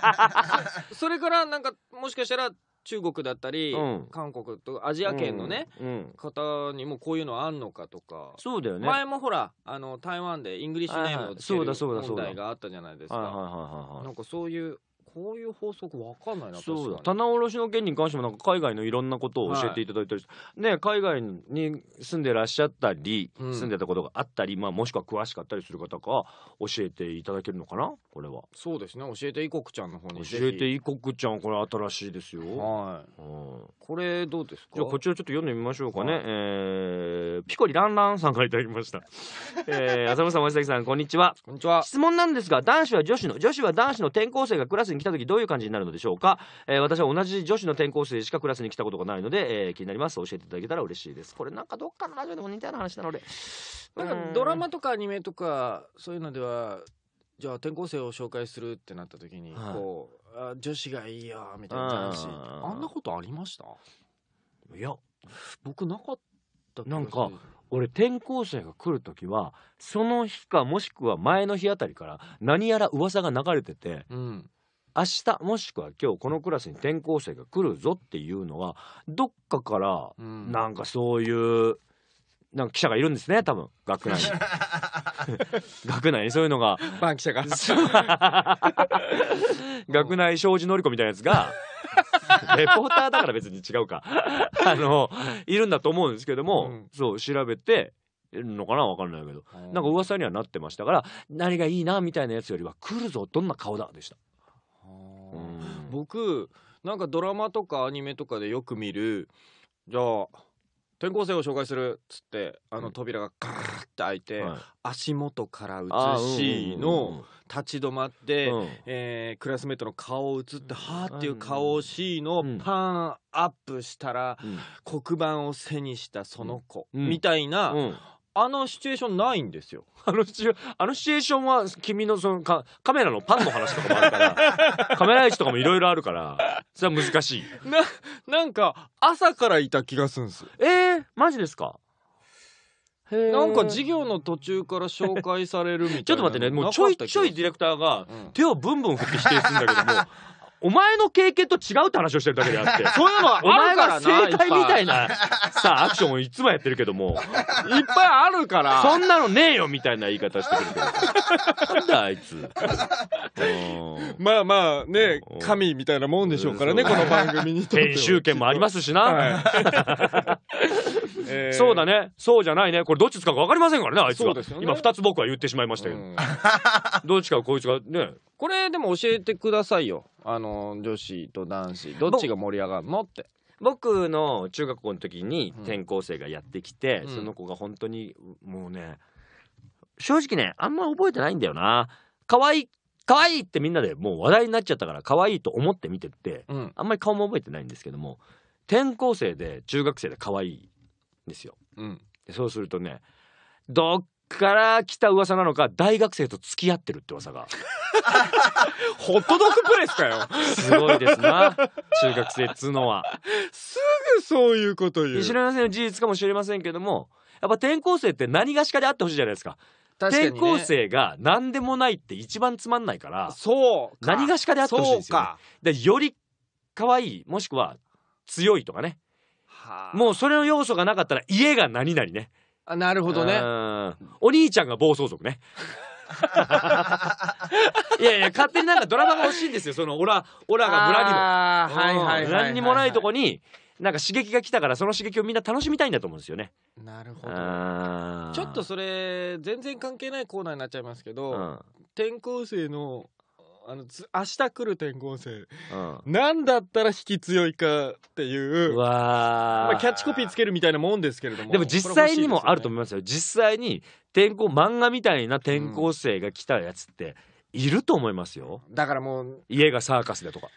A: それからなんかもしかしたら中国だったり、うん、韓国とアジア圏のね、うん、方にもこういうのあんのかとかそうだよね前もほらあの台湾でイングリッシュネームをつける問題があったじゃないですかなんかそういうこういう法則わかんないなそうだ棚卸しの件に関してもなんか海外のいろんなことを教えていただいたり、はい、ね海外に住んでらっしゃったり、うん、住んでたことがあったり、まあ、もしくは詳しかったりする方か。教えていただけるのかなこれはそうですね教えていこくちゃんの方に教えていこくちゃんこれ新しいですよはい、うん、これどうですかじゃこちらちょっと読んでみましょうかね、はい、えー、ピコリランランさんからいただきました えー、浅野さん森崎さんこんにちはこんにちは質問なんですが男子は女子の女子は男子の転校生がクラスに来た時どういう感じになるのでしょうか、えー、私は同じ女子の転校生しかクラスに来たことがないので、えー、気になります教えていただけたら嬉しいですこれなんかどっかのラジオでも似たような話なのでなんかドラマとかアニメとかそういうのではじゃあ転校生を紹介するってなった時にこう、はい、あ女子がいいやみたいな話あんなことありましたいや僕なかったなんか俺転校生が来る時はその日かもしくは前の日あたりから何やら噂が流れてて、う明日もしくは今日このクラスに転校生が来るぞっていうのはどっかからなんかそういうなんか記者がいるんですね多分学内に 学内にそういうのがン記者が 学内障子のり子みたいなやつが レポーターだから別に違うかあのいるんだと思うんですけども、うん、そう調べてるのかな分かんないけど、なんか噂にはなってましたから何がいいなみたいなやつよりは来るぞどんな顔だでした。僕なんかドラマとかアニメとかでよく見るじゃあ転校生を紹介するっつってあの扉がガーって開いて、足元から映しの立ち止まって、うんえークラスメートの顔を映ってはあ」っていう顔を C のパンアップしたら黒板を背にしたその子、うんみたいな、うんあのシチュエーションないんですよ。あのシチュあのシチュエーションは君のそのカカメラのパンの話とかもあるから カメラ位置とかもいろいろあるからそれは難しい。ななんか朝からいた気がするんですよ。えー、マジですかなんか授業の途中から紹介されるみたいなちょっと待ってねもうちょいちょいディレクターが手をブンブン振って否定するんだけどもお前の経験と違うって話をしてるだけであって、そういうのはお前か正解みたいな、さ、アクションをいつもやってるけども、いっぱいあるから。そんなのねえよみたいな言い方してくるけど。なんだあいつ。まあまあね、神みたいなもんでしょうからね、この番組にとって。編集権もありますしな。そうだね。そうじゃないね。これどっち使うか分かりませんからね、あいつは。今2つ僕は言ってしまいましたけど。どっちかこいつがね、これでも教えてくださいよあの女子と男子どっちが盛り上がるのって僕の中学校の時に転校生がやってきて、うん、その子が本当にもうね正直ねあんま覚えてないんだよな可愛い可愛いってみんなでもう話題になっちゃったから可愛いと思って見てて、うん、あんまり顔も覚えてないんですけども転校生で中学生で可愛いんですよ、うん、そうするとねどっから来た噂なのか大学生と付き合ってるって噂がホットドッグプレスかよすごいですな中学生っつうのはすぐそういうこと言う知らませんの事実かもしれませんけどもやっぱ転校生って何がしかであってほしいじゃないですかかね、転校生が何でもないって一番つまんないからそう何がしかであってほしいですよ、ね、でより可愛いもしくは強いとかねもうそれの要素がなかったら家が何々ねあなるほどねお兄ちゃんが暴走族ね いやいや勝手になんかドラマが欲しいんですよそのオラオラが村にも、はいはい、何にもないとこになんか刺激が来たからその刺激をみんな楽しみたいんだと思うんですよね。なるほど。ちょっとそれ全然関係ないコーナーになっちゃいますけど、うん、転校生のあのつ明日来る転校生、うん、なんだったら引き強いかっていううわ、まあ、キャッチコピーつけるみたいなもんですけれどもでも実際にもあると思いますよ、ね、実際に転校漫画みたいな転校生が来たやつっていると思いますよ、うん、だからもう家がサーカスだとか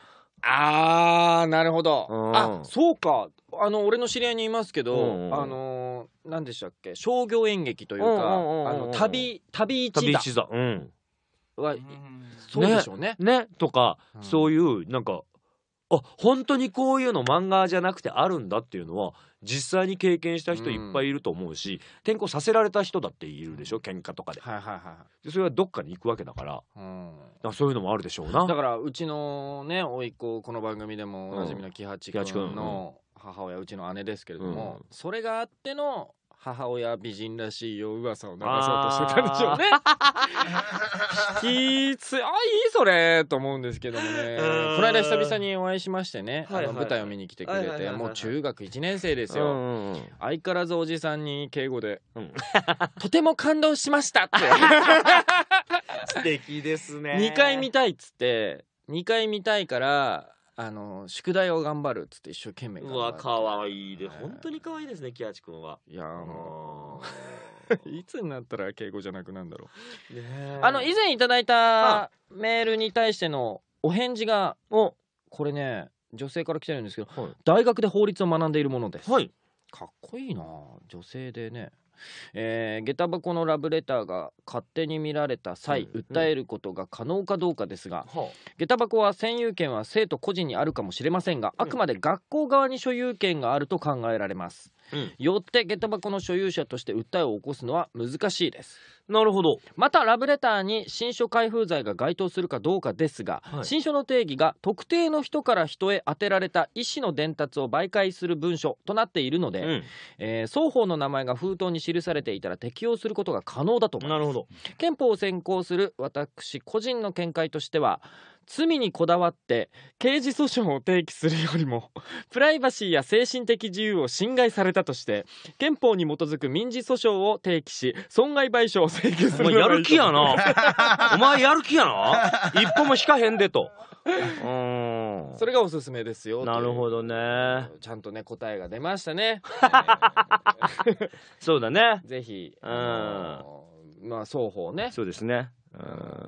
A: あーなるほど、うん、あそうかあの俺の知り合いにいますけど、うんうん、あの何でしたっけ商業演劇というか、あの旅旅一座、うん、は、そうでしょうね。ねとか、うん、そういうなんかあ本当にこういうの漫画じゃなくてあるんだっていうのは実際に経験した人いっぱいいると思うし、うん、転校させられた人だっているでしょ喧嘩とかで,、はいはいはい、でそれはどっかに行くわけだから,、うん、だそういうのもあるでしょうなだからうちのね甥っ子この番組でもおなじみの喜八君の母親うちの姉ですけれども、うん、それがあっての母親美人らしいよ噂を流そうとしてたんでしょうね。引 きつ、あ、いいそれと思うんですけどもね。この間久々にお会いしましてね、はいはい、あの舞台を見に来てくれて、もう中学1年生ですよ。うんうん、相変わらずおじさんに敬語で、うん、とても感動しましたって。素敵ですね。2回見たいっつって、2回見たいから、あの宿題を頑張るっつって一生懸命頑張うわ可愛いで、は本当に可愛いですね木八君はいやもう いつになったら敬語じゃなくなんだろう、ね、あの以前いただいたメールに対してのお返事がおこれね女性から来てるんですけど、はい、大学で法律を学んでいるものです、はい、かっこいいな女性でねえー、下駄箱のラブレターが勝手に見られた際、うん、訴えることが可能かどうかですが、うん、下駄箱は占有権は生徒個人にあるかもしれませんがあくまで学校側に所有権があると考えられます、うん、よって下駄箱の所有者として訴えを起こすのは難しいですなるほどまたラブレターに新書開封罪が該当するかどうかですが、はい、新書の定義が特定の人から人へ充てられた意思の伝達を媒介する文書となっているので、うん、えー、双方の名前が封筒に記されていたら適用することが可能だと思いますなるほど憲法を専攻する私個人の見解としては罪にこだわって刑事訴訟を提起するよりも プライバシーや精神的自由を侵害されたとして憲法に基づく民事訴訟を提起し損害賠償を整形するやる気やな。お前やる気やな。一歩も引かへんでと。うん。それがおすすめですよ。なるほどね。ちゃんとね、答えが出ましたね。そうだね。ぜひ、うん。まあ、双方ね。そうですね。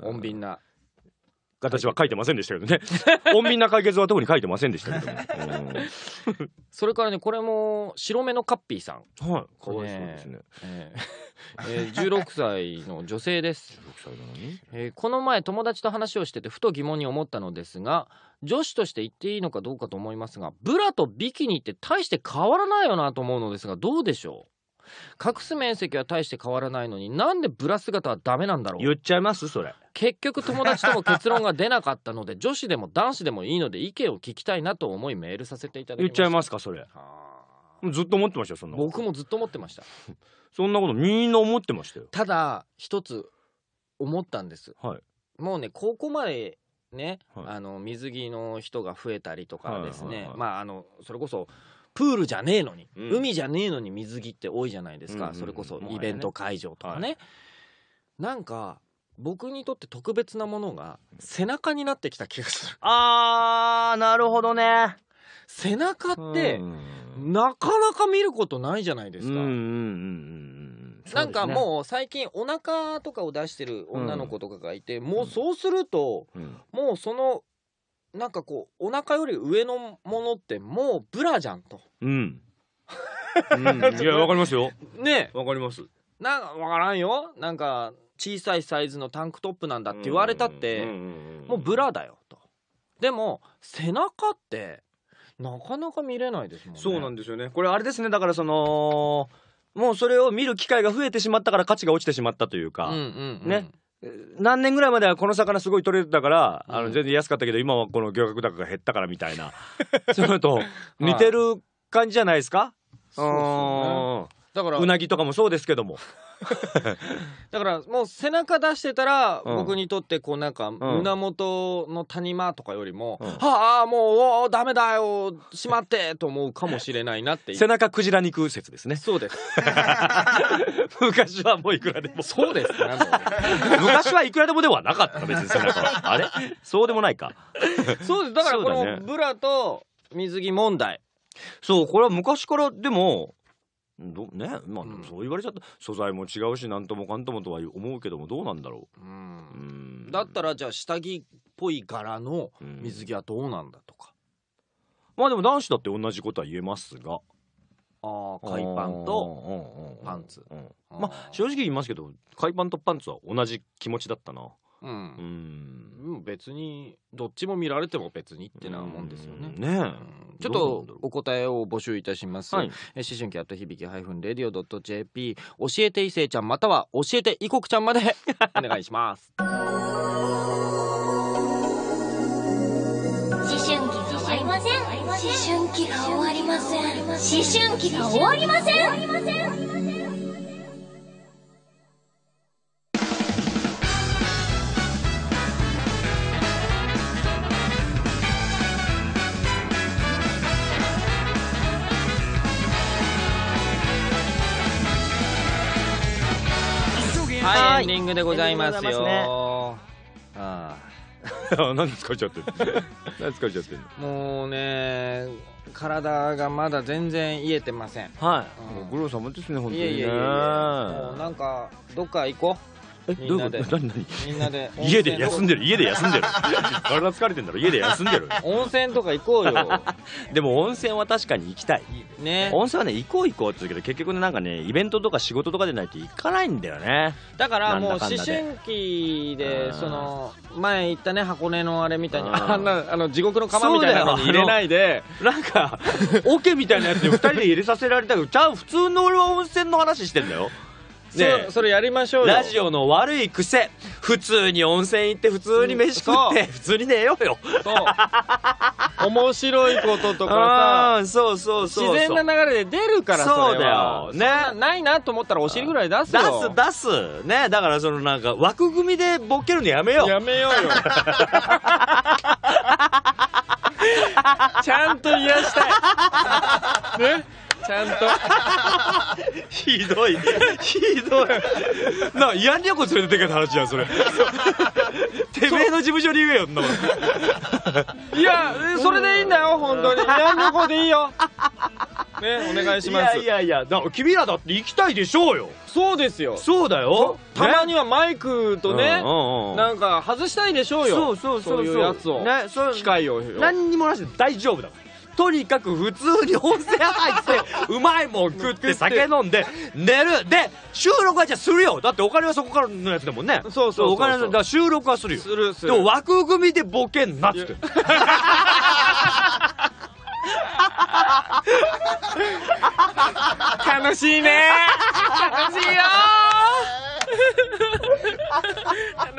A: うん。穏便な。私は書いてませんでしたけどね 穏便な解決は特に書いてませんでしたけども それからねこれも白目のカッピーさんはいかわいそうですね、えー、えー、16歳の女性です16歳なのに、えー、この前友達と話をしててふと疑問に思ったのですが女子として言っていいのかどうかと思いますがブラとビキニって大して変わらないよなと思うのですがどうでしょう隠す面積は大して変わらないのになんでブラ姿はダメなんだろう言っちゃいますそれ結局友達とも結論が出なかったので女子でも男子でもいいので意見を聞きたいなと思いメールさせていただきました言っちゃいますかそれずっと思ってましたそんな僕もずっと思ってましたそんなことみんな思ってましたよただ一つ思ったんです、はい、もうねここまでね、はい、あの水着の人が増えたりとかですね、はいはいはい、まああのそれこそプールじゃねえのに、うん、海じゃねえのに水着って多いじゃないですか、うんうんそれこそイベント会場とかね、ねはい、なんか僕にとって特別なものが背中になってきた気がするあーなるほどね背中ってなかなか見ることないじゃないですか、うんうんうん
B: ね、なんかもう
A: 最近お腹とかを出してる女の子とかがいて、うん、もうそうすると、もうそのなんかこうお腹より上のものってもうブラじゃんと。うん。うん、いやわかりますよ。ねわかります。なんかわからんよ。なんか小さいサイズのタンクトップなんだって言われたって、うんもうブラだよと。でも背中ってなかなか見れないですもんね。そうなんですよね。これあれですね。だからそのもうそれを見る機会が増えてしまったから価値が落ちてしまったというか、うんう
B: んうん、ね。
A: 何年ぐらいまではこの魚すごい取れてたから、あの全然安かったけど今はこの漁獲高が減ったからみたいな そういうのと似てる感じじゃないですか、はい、そうねだからうなぎとかもそうですけども だからもう背中出してたら、僕にとってこうなんか胸元の谷間とかよりも「うん、はあもうダメだよしまって」と思うかもしれないなって背中クジラ肉説ですねそうです 昔はもういくらでもそうですな昔はいくらでもではなかった別に背中はあれそうでもないかそうですだからこのブラと水着問題そうこれは昔からでもどねまあ、そう言われちゃった素材も違うし何ともかんともとは思うけどもどうなんだろううんだったらじゃあ下着っぽい柄の水着はどうなんだとか、まあでも男子だって同じことは言えますがああ海パンとパンツ、まあ正直言いますけど海パンとパンツは同じ気持ちだったなうん、うん、別にどっちも見られても別にってなもんですよね、ねえ、うんちょっとお答えを募集いたします。はい、え思春期あと響きハイフンレディオドット JP 教えて伊勢ちゃんまたは教えてい国ちゃんまで お願いします。
B: 思春期が終わりませ
A: ん。思春期が終わりません。思春期
B: が終わりません。
A: はい、エンディングでございますよ。すね、ああ。何 疲れちゃってる何 疲れちゃってるもうね体がまだ全然癒えてませんはい、うご苦労様ですね本当にねいやいやいやもうなんかどっか行こうえどういうこと 何何みんなで 家で休んでる家で休んでる 体疲れてんだろ家で休んでる温泉とか行こうよでも温泉は確かに行きたいね温泉はね行こう行こうって言うけど結局ねなんかねイベントとか仕事とかでないと行かないんだよねだからもう思春期でその前行ったね箱根のあれみたいにあんなあの地獄の釜みたいなのに入れないでなんかオケみたいなやつに2人で入れさせられたけどちゃう普通の俺は温泉の話してんだよねそれやりましょうよラジオの悪い癖普通に温泉行って普通に飯食って、う普通に寝ようよそう面白いこととかさ そうそうそう自然な流れで出るからそうだよねないなと思ったらお尻ぐらい出すよ出す出すねだからそのなんか枠組みでボケるのやめようやめようよ ちゃんと癒した
B: いねちゃんと
A: ひどいひどいなヤンニゃコ連れてってけた話じゃんそれてめえの事務所に言えよんなもんいやそれでいいんだよ本当にヤンニョコでいいよねお願いしますいやいやいや君らだって行きたいでしょうよそうですよそうだよたまにはマイクとね、うなんか外したいでしょうよそうそうそうそういうやつを、ね、機械を何にもなしで大丈夫だからとにかく普通に温泉入ってうまいもん食って酒飲んで寝るで収録はじゃあするよだってお金はそこからのやつだもんねそうそうお金の収録はするよするするでも枠組みでボケんなっつって
B: 楽しいね楽しいよ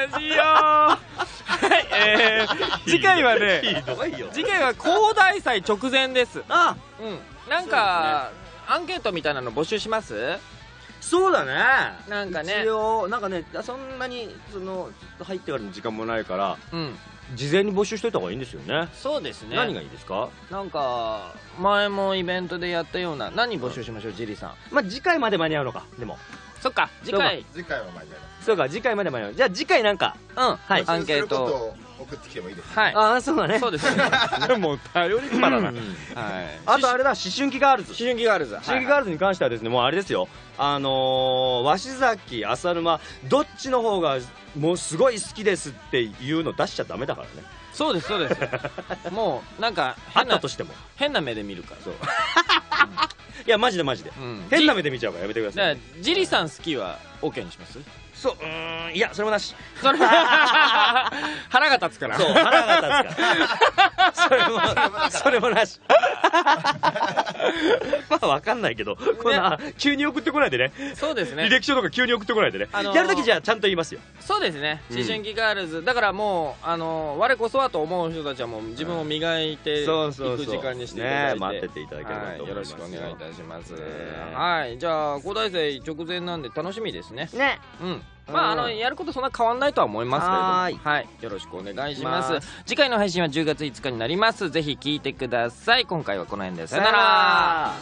A: 楽しいよはい、えー、次回はね次回は高大祭直前ですあうんなんか、ね、アンケートみたいなの募集しますそうだねなんかね一応なんかねそんなにその入ってからの時間もないから、うん、事前に募集しといた方がいいんですよねそうですね何がいいですかなんか前もイベントでやったような何募集しましょう、ジリさんまあ次回まで間に合うのかでもそっか次回次回は間に合いますそうか次回まで参りましじゃあ次回なんかうんはいアンケート送ってきてもいいですはいああそうだねそうですね も頼りっだな、はい、あとあれだ思春期ガールズ思春期ガールズ思春期ガールズに関してはですねもうあれですよあの鷲崎浅沼どっちの方がもうすごい好きですっていうの出しちゃダメだからねそうですそうです もうなんかあったとしても変な目で見るからそういやマジでマジで、変な目で見ちゃうからやめてくださいジリさん好きはオケーにしますそううんいやそれもなし 腹が立つから腹が立つから それもそれもなし まあわかんないけど、こんな急に送ってこないでねそうですね履歴書とか急に送ってこないでね、あのやるときじゃちゃんと言いますよそうですね思春期ガールズ、うだからもうあの我こそはと思う人たちはもう自分を磨いていく時間にしていただいて、待ってていただければと思います、よろしくお願いいたします、はいじゃあ高大生直前なんで楽しみですねねうんまあ、あのやることそんな変わんないとは思いますけれどもはいよろしくお願いします、次回の配信は10月5日になりますぜひ聞いてください今回はこの辺でさよなら